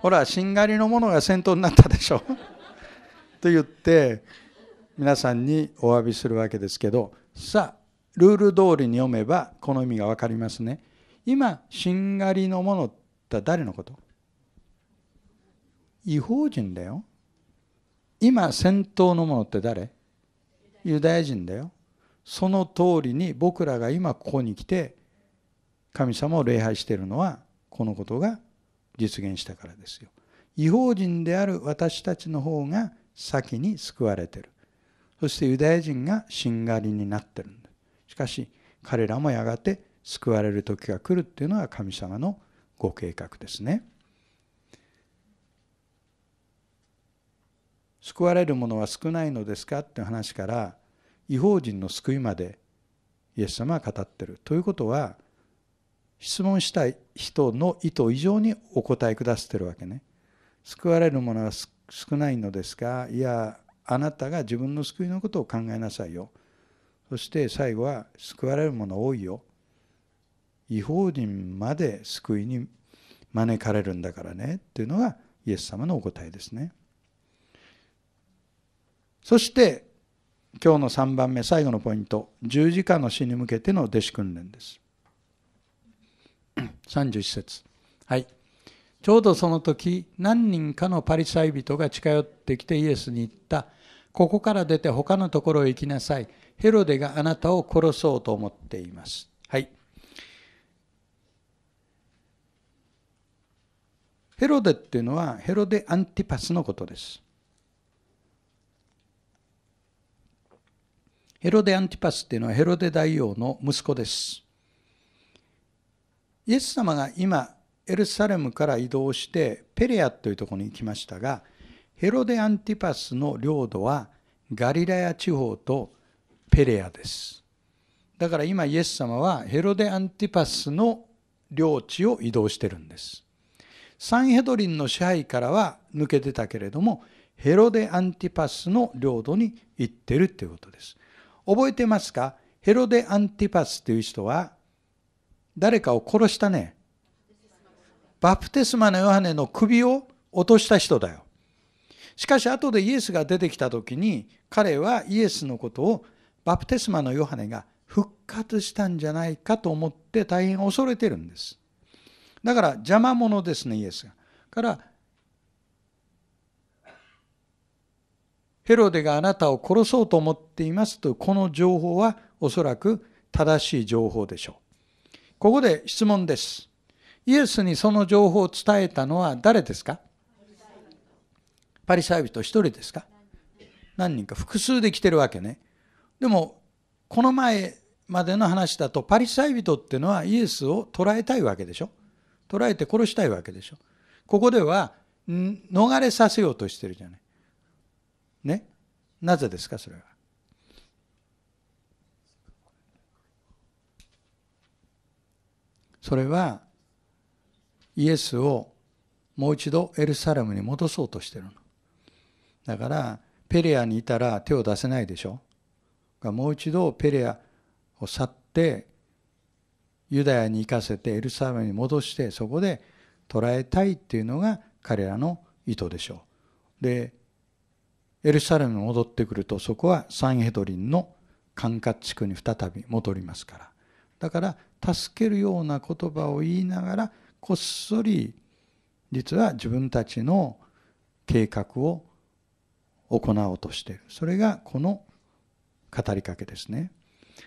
S2: ほらしんがりの者が先頭になったでしょ と言って皆さんにお詫びするわけですけどさあルール通りに読めばこの意味が分かりますね今しんがりの者って誰のこと違法人だよ今先頭の者って誰ユダヤ人だよその通りに僕らが今ここに来て神様を礼拝しているのはこのことが実現したからですよ。違法人である私たちの方が先に救われてる。そしてユダヤ人がしんがりになってるんだ。しかし彼らもやがて救われる時が来るっていうのは神様のご計画ですね。救われるものは少ないのですかっていう話から違法人の救いまでイエス様は語ってる。ということは質問したい人の意図以上にお答えくださってるわけね。救われるものは少ないのですが、いや、あなたが自分の救いのことを考えなさいよ。そして最後は、救われるもの多いよ。違法人まで救いに招かれるんだからね。というのがイエス様のお答えですね。そして、今日の3番目、最後のポイント。十字架の死に向けての弟子訓練です。31節はいちょうどその時何人かのパリサイ人が近寄ってきてイエスに言ったここから出て他のところへ行きなさいヘロデがあなたを殺そうと思っていますはいヘロデっていうのはヘロデ・アンティパスのことですヘロデ・アンティパスっていうのはヘロデ大王の息子ですイエス様が今エルサレムから移動してペレアというところに行きましたがヘロデ・アンティパスの領土はガリラヤ地方とペレアですだから今イエス様はヘロデ・アンティパスの領地を移動してるんですサンヘドリンの支配からは抜けてたけれどもヘロデ・アンティパスの領土に行ってるっていうことです覚えてますかヘロデ・アンティパスという人は誰かを殺したね。バプテスマのヨハネの首を落とした人だよ。しかし後でイエスが出てきた時に彼はイエスのことをバプテスマのヨハネが復活したんじゃないかと思って大変恐れてるんです。だから邪魔者ですねイエスが。からヘロデがあなたを殺そうと思っていますとこの情報はおそらく正しい情報でしょう。ここで質問です。イエスにその情報を伝えたのは誰ですかパリサイ人一人ですか何人か複数で来てるわけね。でもこの前までの話だとパリサイ人っていうのはイエスを捕らえたいわけでしょ捕らえて殺したいわけでしょここでは逃れさせようとしてるじゃない。ねなぜですかそれは。それはイエスをもう一度エルサレムに戻そうとしてるのだからペレアにいたら手を出せないでしょもう一度ペレアを去ってユダヤに行かせてエルサレムに戻してそこで捕らえたいっていうのが彼らの意図でしょうでエルサレムに戻ってくるとそこはサンヘドリンの管轄地区に再び戻りますからだから助けるような言葉を言いながらこっそり実は自分たちの計画を行おうとしているそれがこの語りかけですね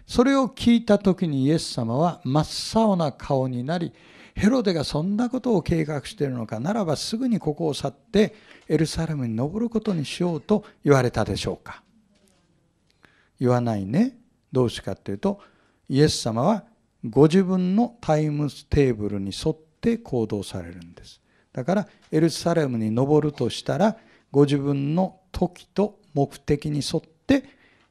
S2: それを聞いた時にイエス様は真っ青な顔になりヘロデがそんなことを計画しているのかならばすぐにここを去ってエルサレムに登ることにしようと言われたでしょうか言わないねどうしてかっていうとイエス様はご自分のタイムテーブルに沿って行動されるんです。だからエルサレムに登るとしたらご自分の時と目的に沿って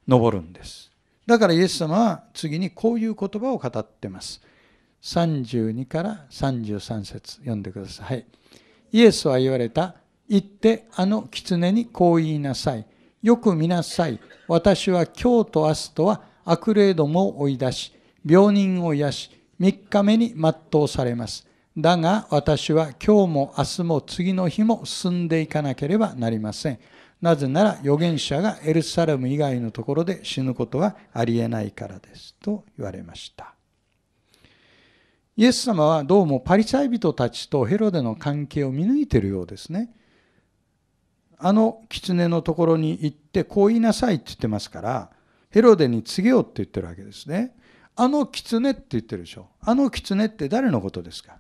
S2: 登るんです。だからイエス様は次にこういう言葉を語ってます。32から33節読んでください。はい、イエスは言われた。行ってあの狐にこう言いなさい。よく見なさい。私は今日と明日とは悪霊どもを追い出し、病人を癒し、3日目に全うされます。だが私は今日も明日も次の日も進んでいかなければなりません。なぜなら預言者がエルサレム以外のところで死ぬことはありえないからです。と言われました。イエス様はどうもパリサイ人たちとヘロデの関係を見抜いているようですね。あの狐のところに行ってこう言いなさいって言ってますから、ヘロデに告げようって言ってるわけですね。あの狐って言ってるでしょ。あの狐って誰のことですか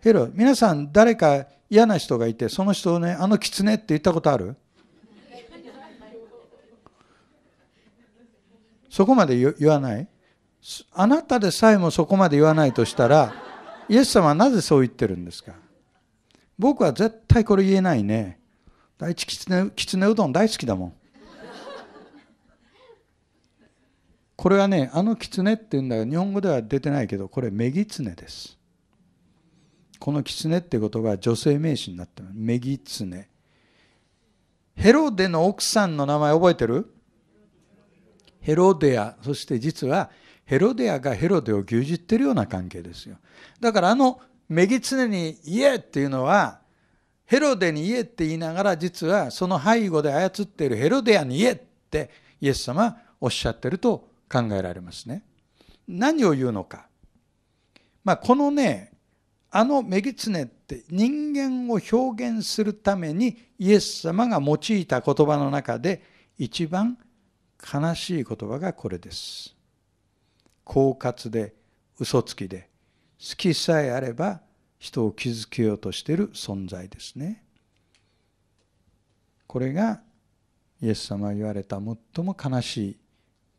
S2: ヘロ皆さん誰か嫌な人がいて、その人をね、あの狐って言ったことあるそこまで言わないあなたでさえもそこまで言わないとしたら、イエス様はなぜそう言ってるんですか僕は絶対これ言えないね。第一狐、狐うどん大好きだもん。これはねあの狐っていうんだけど日本語では出てないけどこれメギツネですこの狐って言葉は女性名詞になったメギツネヘロデの奥さんの名前覚えてるヘロデアそして実はヘロデアがヘロデを牛耳ってるような関係ですよだからあのメギツネに「言え!」っていうのはヘロデに言えって言いながら実はその背後で操っているヘロデアに言えってイエス様おっしゃってると考えられますね。何を言うのか。まあ、このね、あのメギツネって人間を表現するためにイエス様が用いた言葉の中で一番悲しい言葉がこれです。狡猾で嘘つきで好きさえあれば人を傷つけようとしている存在ですね。これがイエス様が言われた最も悲しい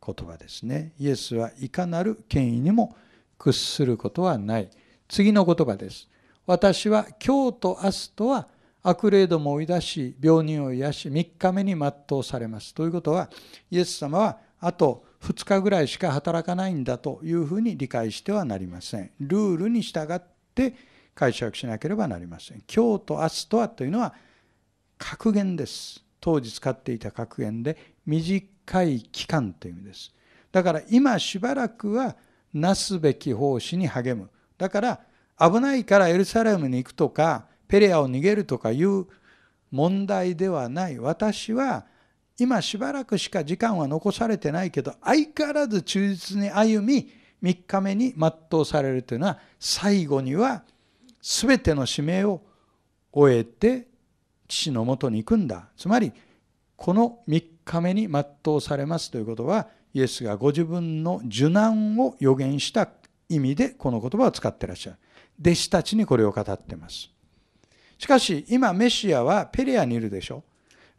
S2: 言葉ですね。イエスはいかなる権威にも屈することはない。次の言葉です。私は今日と明日とは悪霊どもを追い出し、病人を癒し、3日目に全うされます。ということは、イエス様はあと2日ぐらいしか働かないんだというふうに理解してはなりません。ルールに従って解釈しなければなりません。今日と明日とはというのは格言です。当時使っていた格言で、短い期間という意味です。だから今しばらくはなすべき奉仕に励む。だから危ないからエルサレムに行くとかペレアを逃げるとかいう問題ではない。私は今しばらくしか時間は残されてないけど相変わらず忠実に歩み3日目に全うされるというのは最後には全ての使命を終えて父のもとに行くんだつまりこの3日目に全うされますということはイエスがご自分の受難を予言した意味でこの言葉を使っていらっしゃる弟子たちにこれを語っていますしかし今メシアはペレアにいるでしょ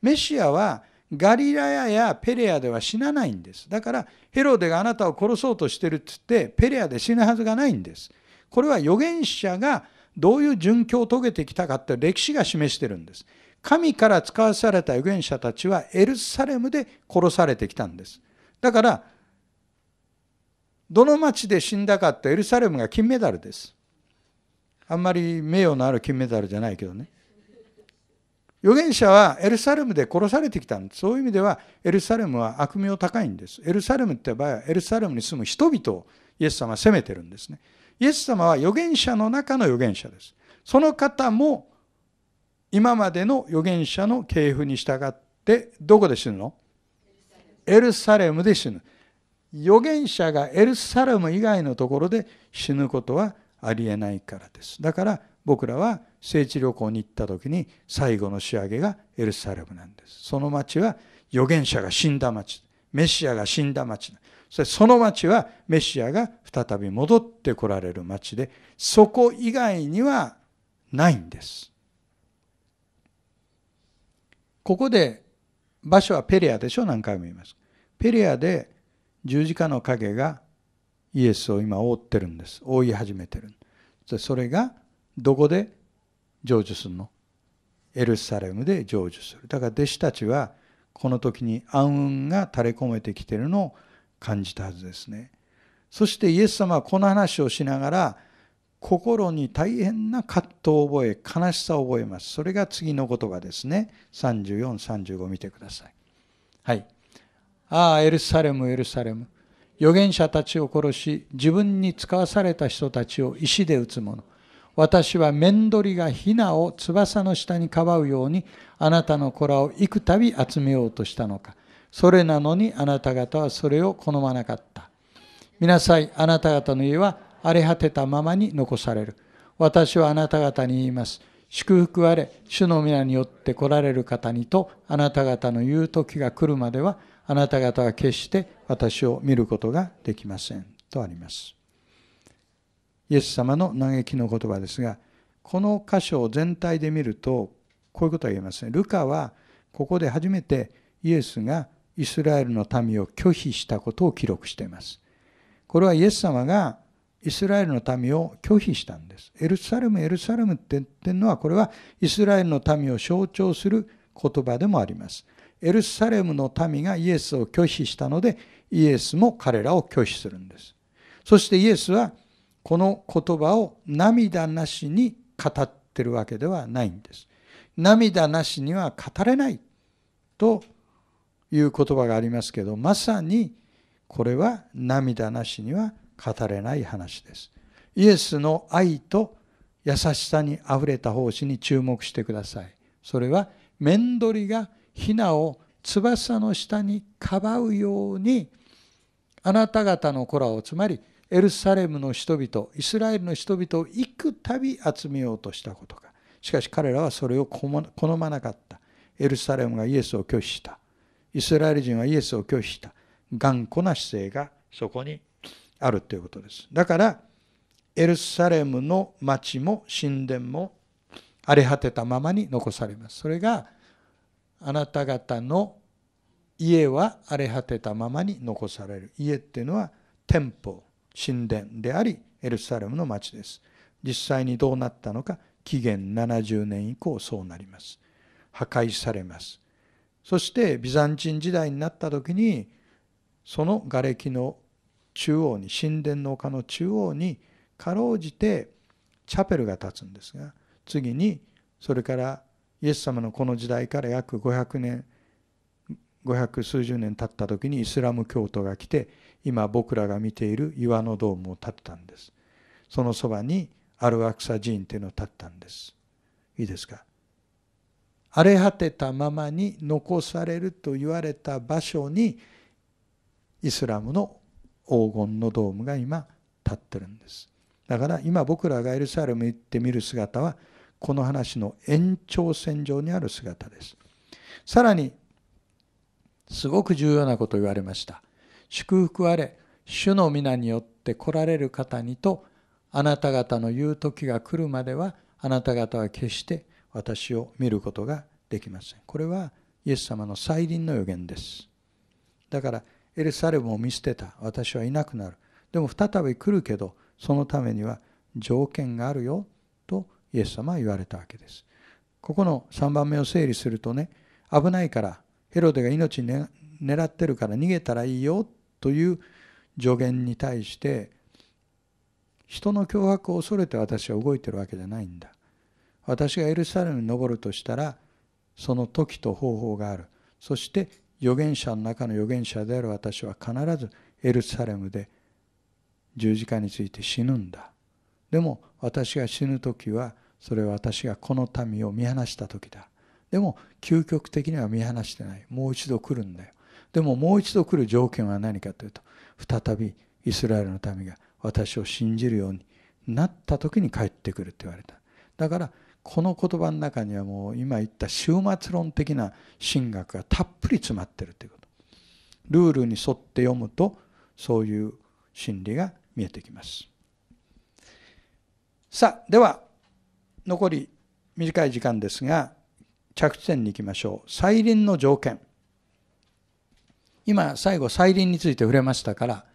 S2: メシアはガリラヤやペレアでは死なないんですだからヘロデがあなたを殺そうとしてるっつってペレアで死ぬはずがないんですこれは預言者がどういう殉教を遂げてきたかって歴史が示してるんです神から使わされた預言者たちはエルサレムで殺されてきたんです。だから、どの町で死んだかってエルサレムが金メダルです。あんまり名誉のある金メダルじゃないけどね。預言者はエルサレムで殺されてきたんです。そういう意味ではエルサレムは悪名高いんです。エルサレムって場合はエルサレムに住む人々をイエス様は責めてるんですね。イエス様は預言者の中の預言者です。その方も今までの預言者の系譜に従ってどこで死ぬのエルサレムで死ぬ預言者がエルサレム以外のところで死ぬことはありえないからですだから僕らは聖地旅行に行った時に最後の仕上げがエルサレムなんですその町は預言者が死んだ町メシアが死んだ町そしてその町はメシアが再び戻ってこられる町でそこ以外にはないんですここで場所はペレアでしょ何回も言います。ペレアで十字架の影がイエスを今覆ってるんです。覆い始めてる。それがどこで成就するのエルサレムで成就する。だから弟子たちはこの時に暗雲が垂れ込めてきてるのを感じたはずですね。そしてイエス様はこの話をしながら心に大変な葛藤を覚え悲しさを覚えますそれが次の言葉ですね3435見てくださいはいああエルサレムエルサレム預言者たちを殺し自分に使わされた人たちを石で打つ者私は面取りがヒナを翼の下にかばうようにあなたの子らを幾度集めようとしたのかそれなのにあなた方はそれを好まなかった見なさいあなた方の家は荒れ果てたままに残される。私はあなた方に言います。祝福あれ、主の皆によって来られる方にと、あなた方の言う時が来るまでは、あなた方は決して私を見ることができません。とあります。イエス様の嘆きの言葉ですが、この箇所を全体で見ると、こういうことは言えますね。ルカは、ここで初めてイエスがイスラエルの民を拒否したことを記録しています。これはイエス様がイスラエルの民を拒否したんです。エルサレム、エルサレムって言ってるのは、これはイスラエルの民を象徴する言葉でもあります。エルサレムの民がイエスを拒否したので、イエスも彼らを拒否するんです。そしてイエスは、この言葉を涙なしに語ってるわけではないんです。涙なしには語れないという言葉がありますけど、まさにこれは涙なしには語れない。語れない話です。イエスの愛と優しさにあふれた奉仕に注目してください。それは面取りがひなを翼の下にかばうようにあなた方の子らをつまりエルサレムの人々イスラエルの人々を幾度集めようとしたことかしかし彼らはそれを好まなかったエルサレムがイエスを拒否したイスラエル人はイエスを拒否した頑固な姿勢がそこにあるということです。だからエルサレムの町も神殿も荒れ果てたままに残されます。それがあなた方の家は荒れ果てたままに残される。家っていうのは店舗、神殿でありエルサレムの町です。実際にどうなったのか紀元70年以降そうなります。破壊されます。そしてビザンチン時代になった時にその瓦礫の中央に神殿の丘の中央にかろうじてチャペルが建つんですが次にそれからイエス様のこの時代から約500年500数十年経った時にイスラム教徒が来て今僕らが見ている岩のドームを建てたんですそのそばにアルアクサ寺院というのを建ったんですいいですか荒れ果てたままに残されると言われた場所にイスラムの黄金のドームが今立ってるんですだから今僕らがエルサレム行って見る姿はこの話の延長線上にある姿ですさらにすごく重要なこと言われました祝福あれ主の皆によって来られる方にとあなた方の言う時が来るまではあなた方は決して私を見ることができませんこれはイエス様の再臨の予言ですだからエルサレムを見捨てた私はいなくなるでも再び来るけどそのためには条件があるよとイエス様は言われたわけですここの3番目を整理するとね危ないからヘロデが命狙ってるから逃げたらいいよという助言に対して人の脅迫を恐れて私は動いてるわけじゃないんだ私がエルサレムに登るとしたらその時と方法があるそして預言者の中の預言者である私は必ずエルサレムで十字架について死ぬんだでも私が死ぬ時はそれは私がこの民を見放した時だでも究極的には見放してないもう一度来るんだよでももう一度来る条件は何かというと再びイスラエルの民が私を信じるようになった時に帰ってくるって言われただからこの言葉の中にはもう今言った終末論的な神学がたっぷり詰まってるということルールに沿って読むとそういう真理が見えてきますさあでは残り短い時間ですが着地点に行きましょう再臨の条件今最後再臨について触れましたから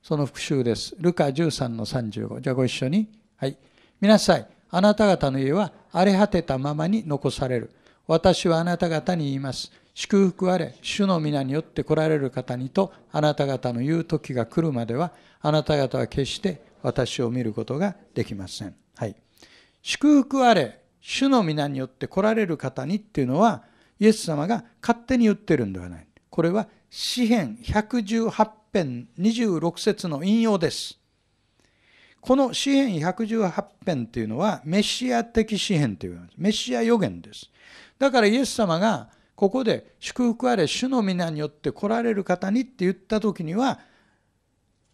S2: その復習ですルカ13の35じゃあご一緒にはい見なさいあなた方の家は荒れ果てたままに残される。私はあなた方に言います。祝福あれ、主の皆によって来られる方にと、あなた方の言う時が来るまでは、あなた方は決して私を見ることができません。はい。祝福あれ、主の皆によって来られる方にっていうのは、イエス様が勝手に言ってるんではない。これは、詩篇118編26節の引用です。この詩篇118編というのはメシア的詩篇というメシア予言です。だからイエス様がここで祝福あれ主の皆によって来られる方にって言った時には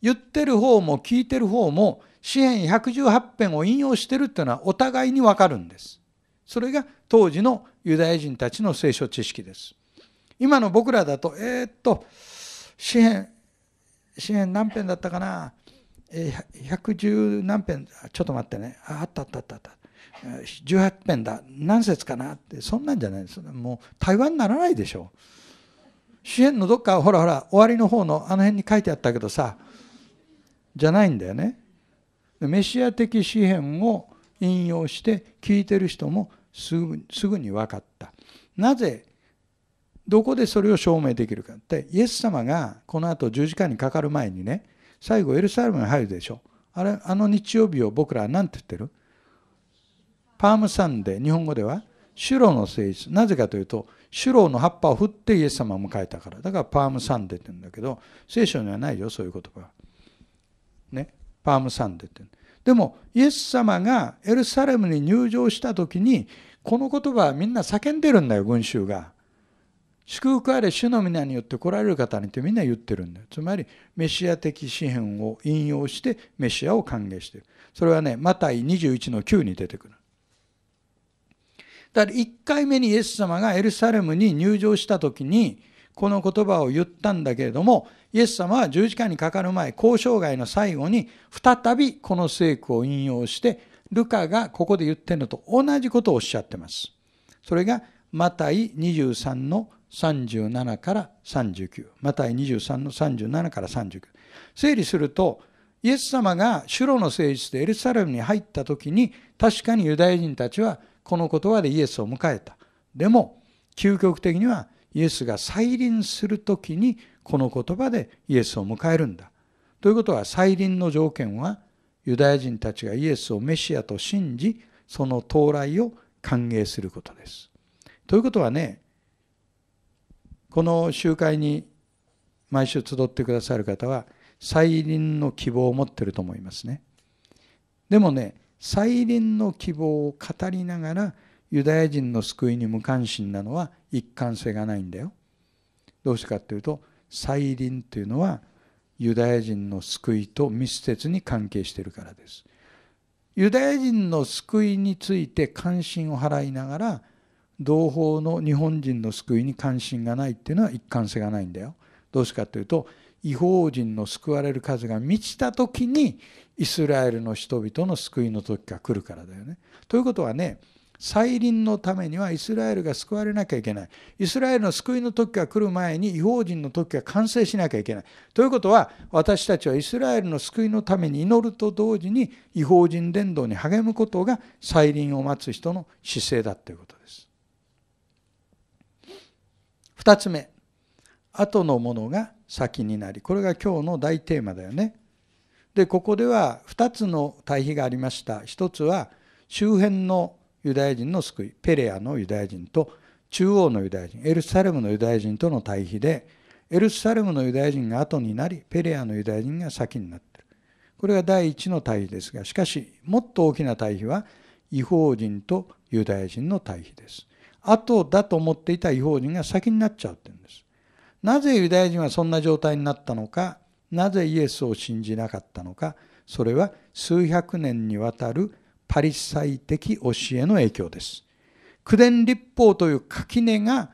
S2: 言ってる方も聞いてる方も詩篇118編を引用してるっていうのはお互いにわかるんです。それが当時のユダヤ人たちの聖書知識です。今の僕らだと、えー、っと、詩篇、詩篇何編だったかな110何編ちょっと待ってねあったあったあったあった18編だ何節かなってそんなんじゃないですもう対話にならないでしょ主演のどっかほらほら終わりの方のあの辺に書いてあったけどさじゃないんだよねメシア的詩篇を引用して聞いてる人もすぐすぐに分かったなぜどこでそれを証明できるかってイエス様がこのあと十字架にかかる前にね最後エルサレムに入るでしょあれあの日曜日を僕らは何て言ってるパームサンデー日本語ではシロの聖日なぜかというとシロの葉っぱを振ってイエス様を迎えたからだからパームサンデーって言うんだけど聖書にはないよそういう言葉はねパームサンデーってでもイエス様がエルサレムに入場した時にこの言葉はみんな叫んでるんだよ群衆が祝福あれ主の皆によって来られる方にってみんな言ってるんだよ。つまり、メシア的詩篇を引用して、メシアを歓迎してる。それはね、マタイ21の9に出てくる。だから1回目にイエス様がエルサレムに入場した時に、この言葉を言ったんだけれども、イエス様は十字架にかかる前、交渉外の最後に、再びこの聖句を引用して、ルカがここで言ってるのと同じことをおっしゃってます。それが、マタイ23の37から39マタイ23の37から39整理するとイエス様が主路の誠実でエルサレムに入った時に確かにユダヤ人たちはこの言葉でイエスを迎えたでも究極的にはイエスが再臨する時にこの言葉でイエスを迎えるんだということは再臨の条件はユダヤ人たちがイエスをメシアと信じその到来を歓迎することですということはねこの集会に毎週集ってくださる方は再臨の希望を持ってると思いますねでもね再臨の希望を語りながらユダヤ人の救いに無関心なのは一貫性がないんだよどうしてかっていうと再臨というのはユダヤ人の救いと密接に関係しているからですユダヤ人の救いについて関心を払いながら同胞の日本人の救いに関心がないっていうのは一貫性がないんだよ。どうしてかというと違法人の救われる数が満ちた時にイスラエルの人々の救いの時が来るからだよね。ということはね再臨のためにはイスラエルが救われなきゃいけない。イスラエルの救いの時が来る前に違法人の時が完成しなきゃいけない。ということは私たちはイスラエルの救いのために祈ると同時に違法人伝道に励むことが再臨を待つ人の姿勢だということです。2つ目後のものが先になりこれが今日の大テーマだよね。でここでは2つの対比がありました。1つは周辺のユダヤ人の救いペレアのユダヤ人と中央のユダヤ人エルサレムのユダヤ人との対比でエルサレムのユダヤ人が後になりペレアのユダヤ人が先になっているこれが第一の対比ですがしかしもっと大きな対比は違法人とユダヤ人の対比です後だと思っていた違法人が先になっちゃうって言うんです。なぜユダヤ人はそんな状態になったのか、なぜイエスを信じなかったのか、それは数百年にわたるパリサイ的教えの影響です。九伝立法という垣根が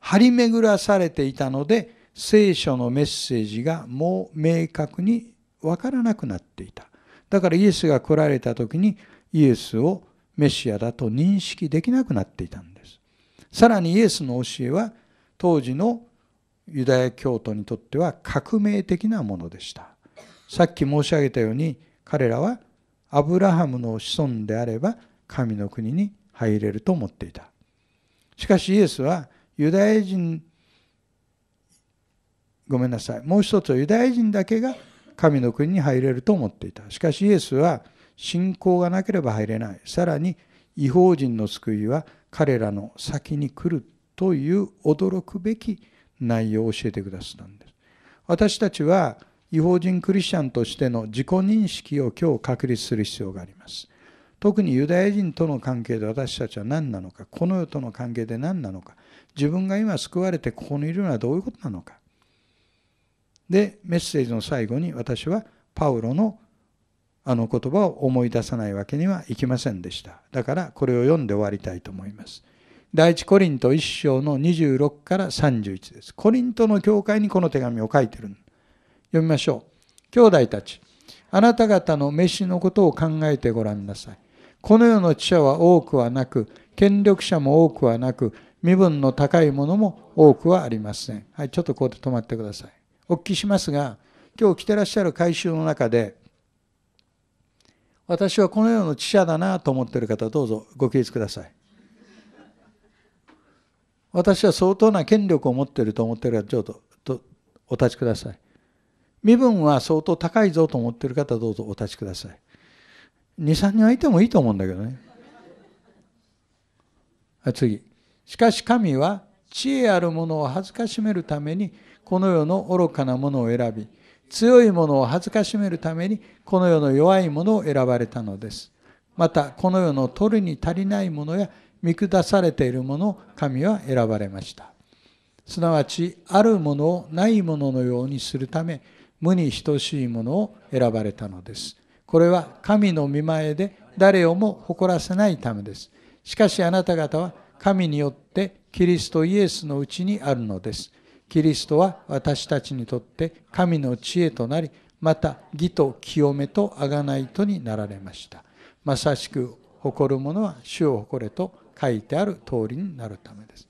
S2: 張り巡らされていたので、聖書のメッセージがもう明確にわからなくなっていた。だからイエスが来られた時にイエスをメシアだと認識できなくなっていたんですさらにイエスの教えは当時のユダヤ教徒にとっては革命的なものでしたさっき申し上げたように彼らはアブラハムの子孫であれば神の国に入れると思っていたしかしイエスはユダヤ人ごめんなさいもう一つはユダヤ人だけが神の国に入れると思っていたしかしイエスは信仰がなければ入れないさらに違法人の救いは彼らの先に来るという驚くべき内容を教えてくださったんです私たちは違法人クリスチャンとしての自己認識を今日確立する必要があります特にユダヤ人との関係で私たちは何なのかこの世との関係で何なのか自分が今救われてここにいるのはどういうことなのかでメッセージの最後に私はパウロの「あの言葉を思い出さないわけにはいきませんでした。だからこれを読んで終わりたいと思います。第一コリント1章の26から31です。コリントの教会にこの手紙を書いてる。読みましょう。兄弟たち、あなた方の飯のことを考えてごらんなさい。この世の知者は多くはなく、権力者も多くはなく、身分の高いものも多くはありません。はい、ちょっとここで止まってください。お聞きしますが、今日来てらっしゃる回収の中で、私はこの世の知者だなと思っている方どうぞご起立ください私は相当な権力を持っていると思っている方ちょっととお立ちください身分は相当高いぞと思っている方どうぞお立ちください23人はいてもいいと思うんだけどね次しかし神は知恵あるものを恥ずかしめるためにこの世の愚かなものを選び強いものを辱めるためにこの世の弱いものを選ばれたのです。またこの世の取るに足りないものや見下されているものを神は選ばれました。すなわちあるものをないもののようにするため無に等しいものを選ばれたのです。これは神の見前で誰をも誇らせないためです。しかしあなた方は神によってキリストイエスのうちにあるのです。キリストは私たちにとって神の知恵となり、また義と清めと贖いとになられました。まさしく誇るものは主を誇れと書いてある通りになるためです。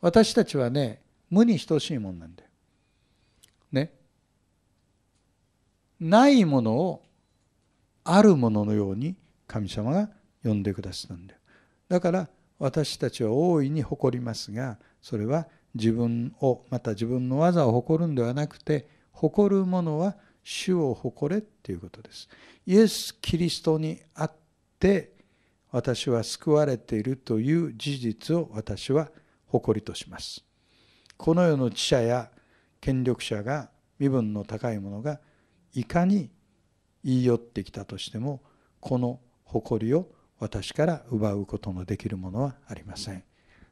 S2: 私たちはね、無に等しいもんなんだよ。ね。ないものをあるもののように神様が呼んでくださったんだよ。だから私たちは大いに誇りますが、それは自分をまた自分の技を誇るんではなくて誇るものは主を誇れっていうことですイエス・キリストにあって私は救われているという事実を私は誇りとしますこの世の知者や権力者が身分の高い者がいかに言い寄ってきたとしてもこの誇りを私から奪うことのできるものはありません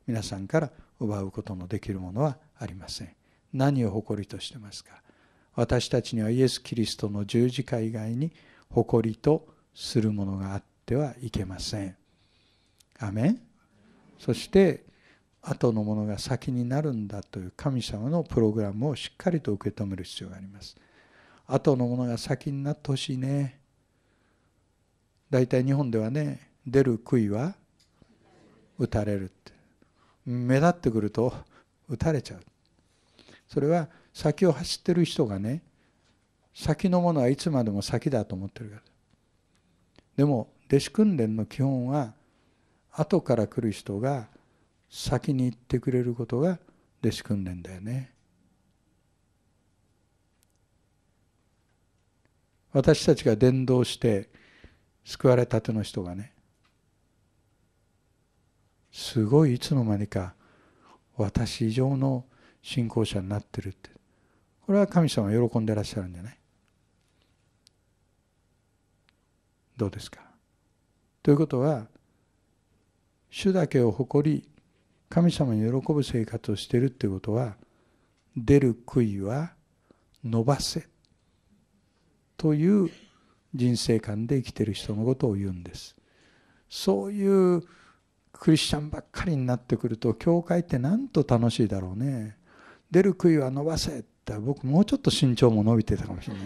S2: 皆さんから奪うことのできるものはありません何を誇りとしてますか私たちにはイエス・キリストの十字架以外に誇りとするものがあってはいけませんアメンそして後のものが先になるんだという神様のプログラムをしっかりと受け止める必要があります後のものが先になってほしいね大体日本ではね出る杭は打たれるって目立ってくると打たれちゃうそれは先を走ってる人がね先のものはいつまでも先だと思ってるからでも弟子訓練の基本は後から来る人が先に行ってくれることが弟子訓練だよね私たちが伝道して救われたての人がねすごいいつの間にか私以上の信仰者になってるってこれは神様喜んでらっしゃるんじゃないどうですかということは主だけを誇り神様に喜ぶ生活をしてるってことは出る杭は伸ばせという人生観で生きてる人のことを言うんです。そういうクリスチャンばっかりになってくると教会ってなんと楽しいだろうね出る杭は伸ばせって僕もうちょっと身長も伸びてたかもしれない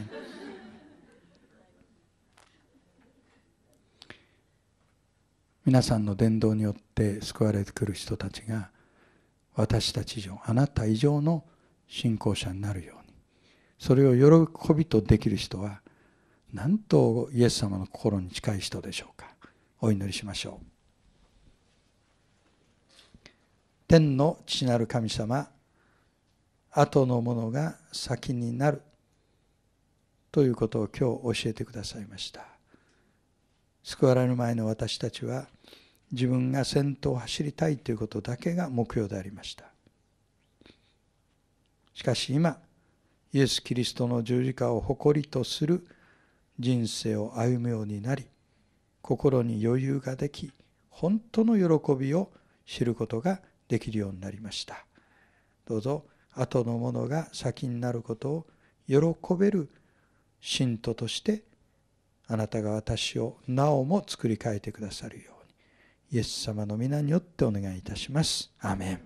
S2: 皆さんの伝道によって救われてくる人たちが私たち以上あなた以上の信仰者になるようにそれを喜びとできる人はなんとイエス様の心に近い人でしょうかお祈りしましょう。天の父なる神様後のものが先になるということを今日教えてくださいました救われる前の私たちは自分が先頭を走りたいということだけが目標でありましたしかし今イエス・キリストの十字架を誇りとする人生を歩むようになり心に余裕ができ本当の喜びを知ることができるようになりましたどうぞ後のものが先になることを喜べる信徒としてあなたが私をなおも作り変えてくださるようにイエス様の皆によってお願いいたしますアメン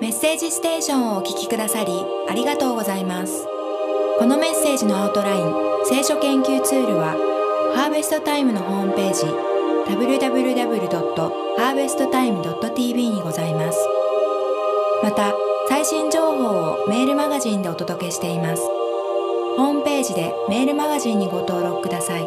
S1: メッセージステーションをお聞きくださりありがとうございますこのメッセージのアウトライン聖書研究ツールはハーベストタイムのホームページ www.harvesttime.tv にございます。また、最新情報をメールマガジンでお届けしています。ホームページでメールマガジンにご登録ください。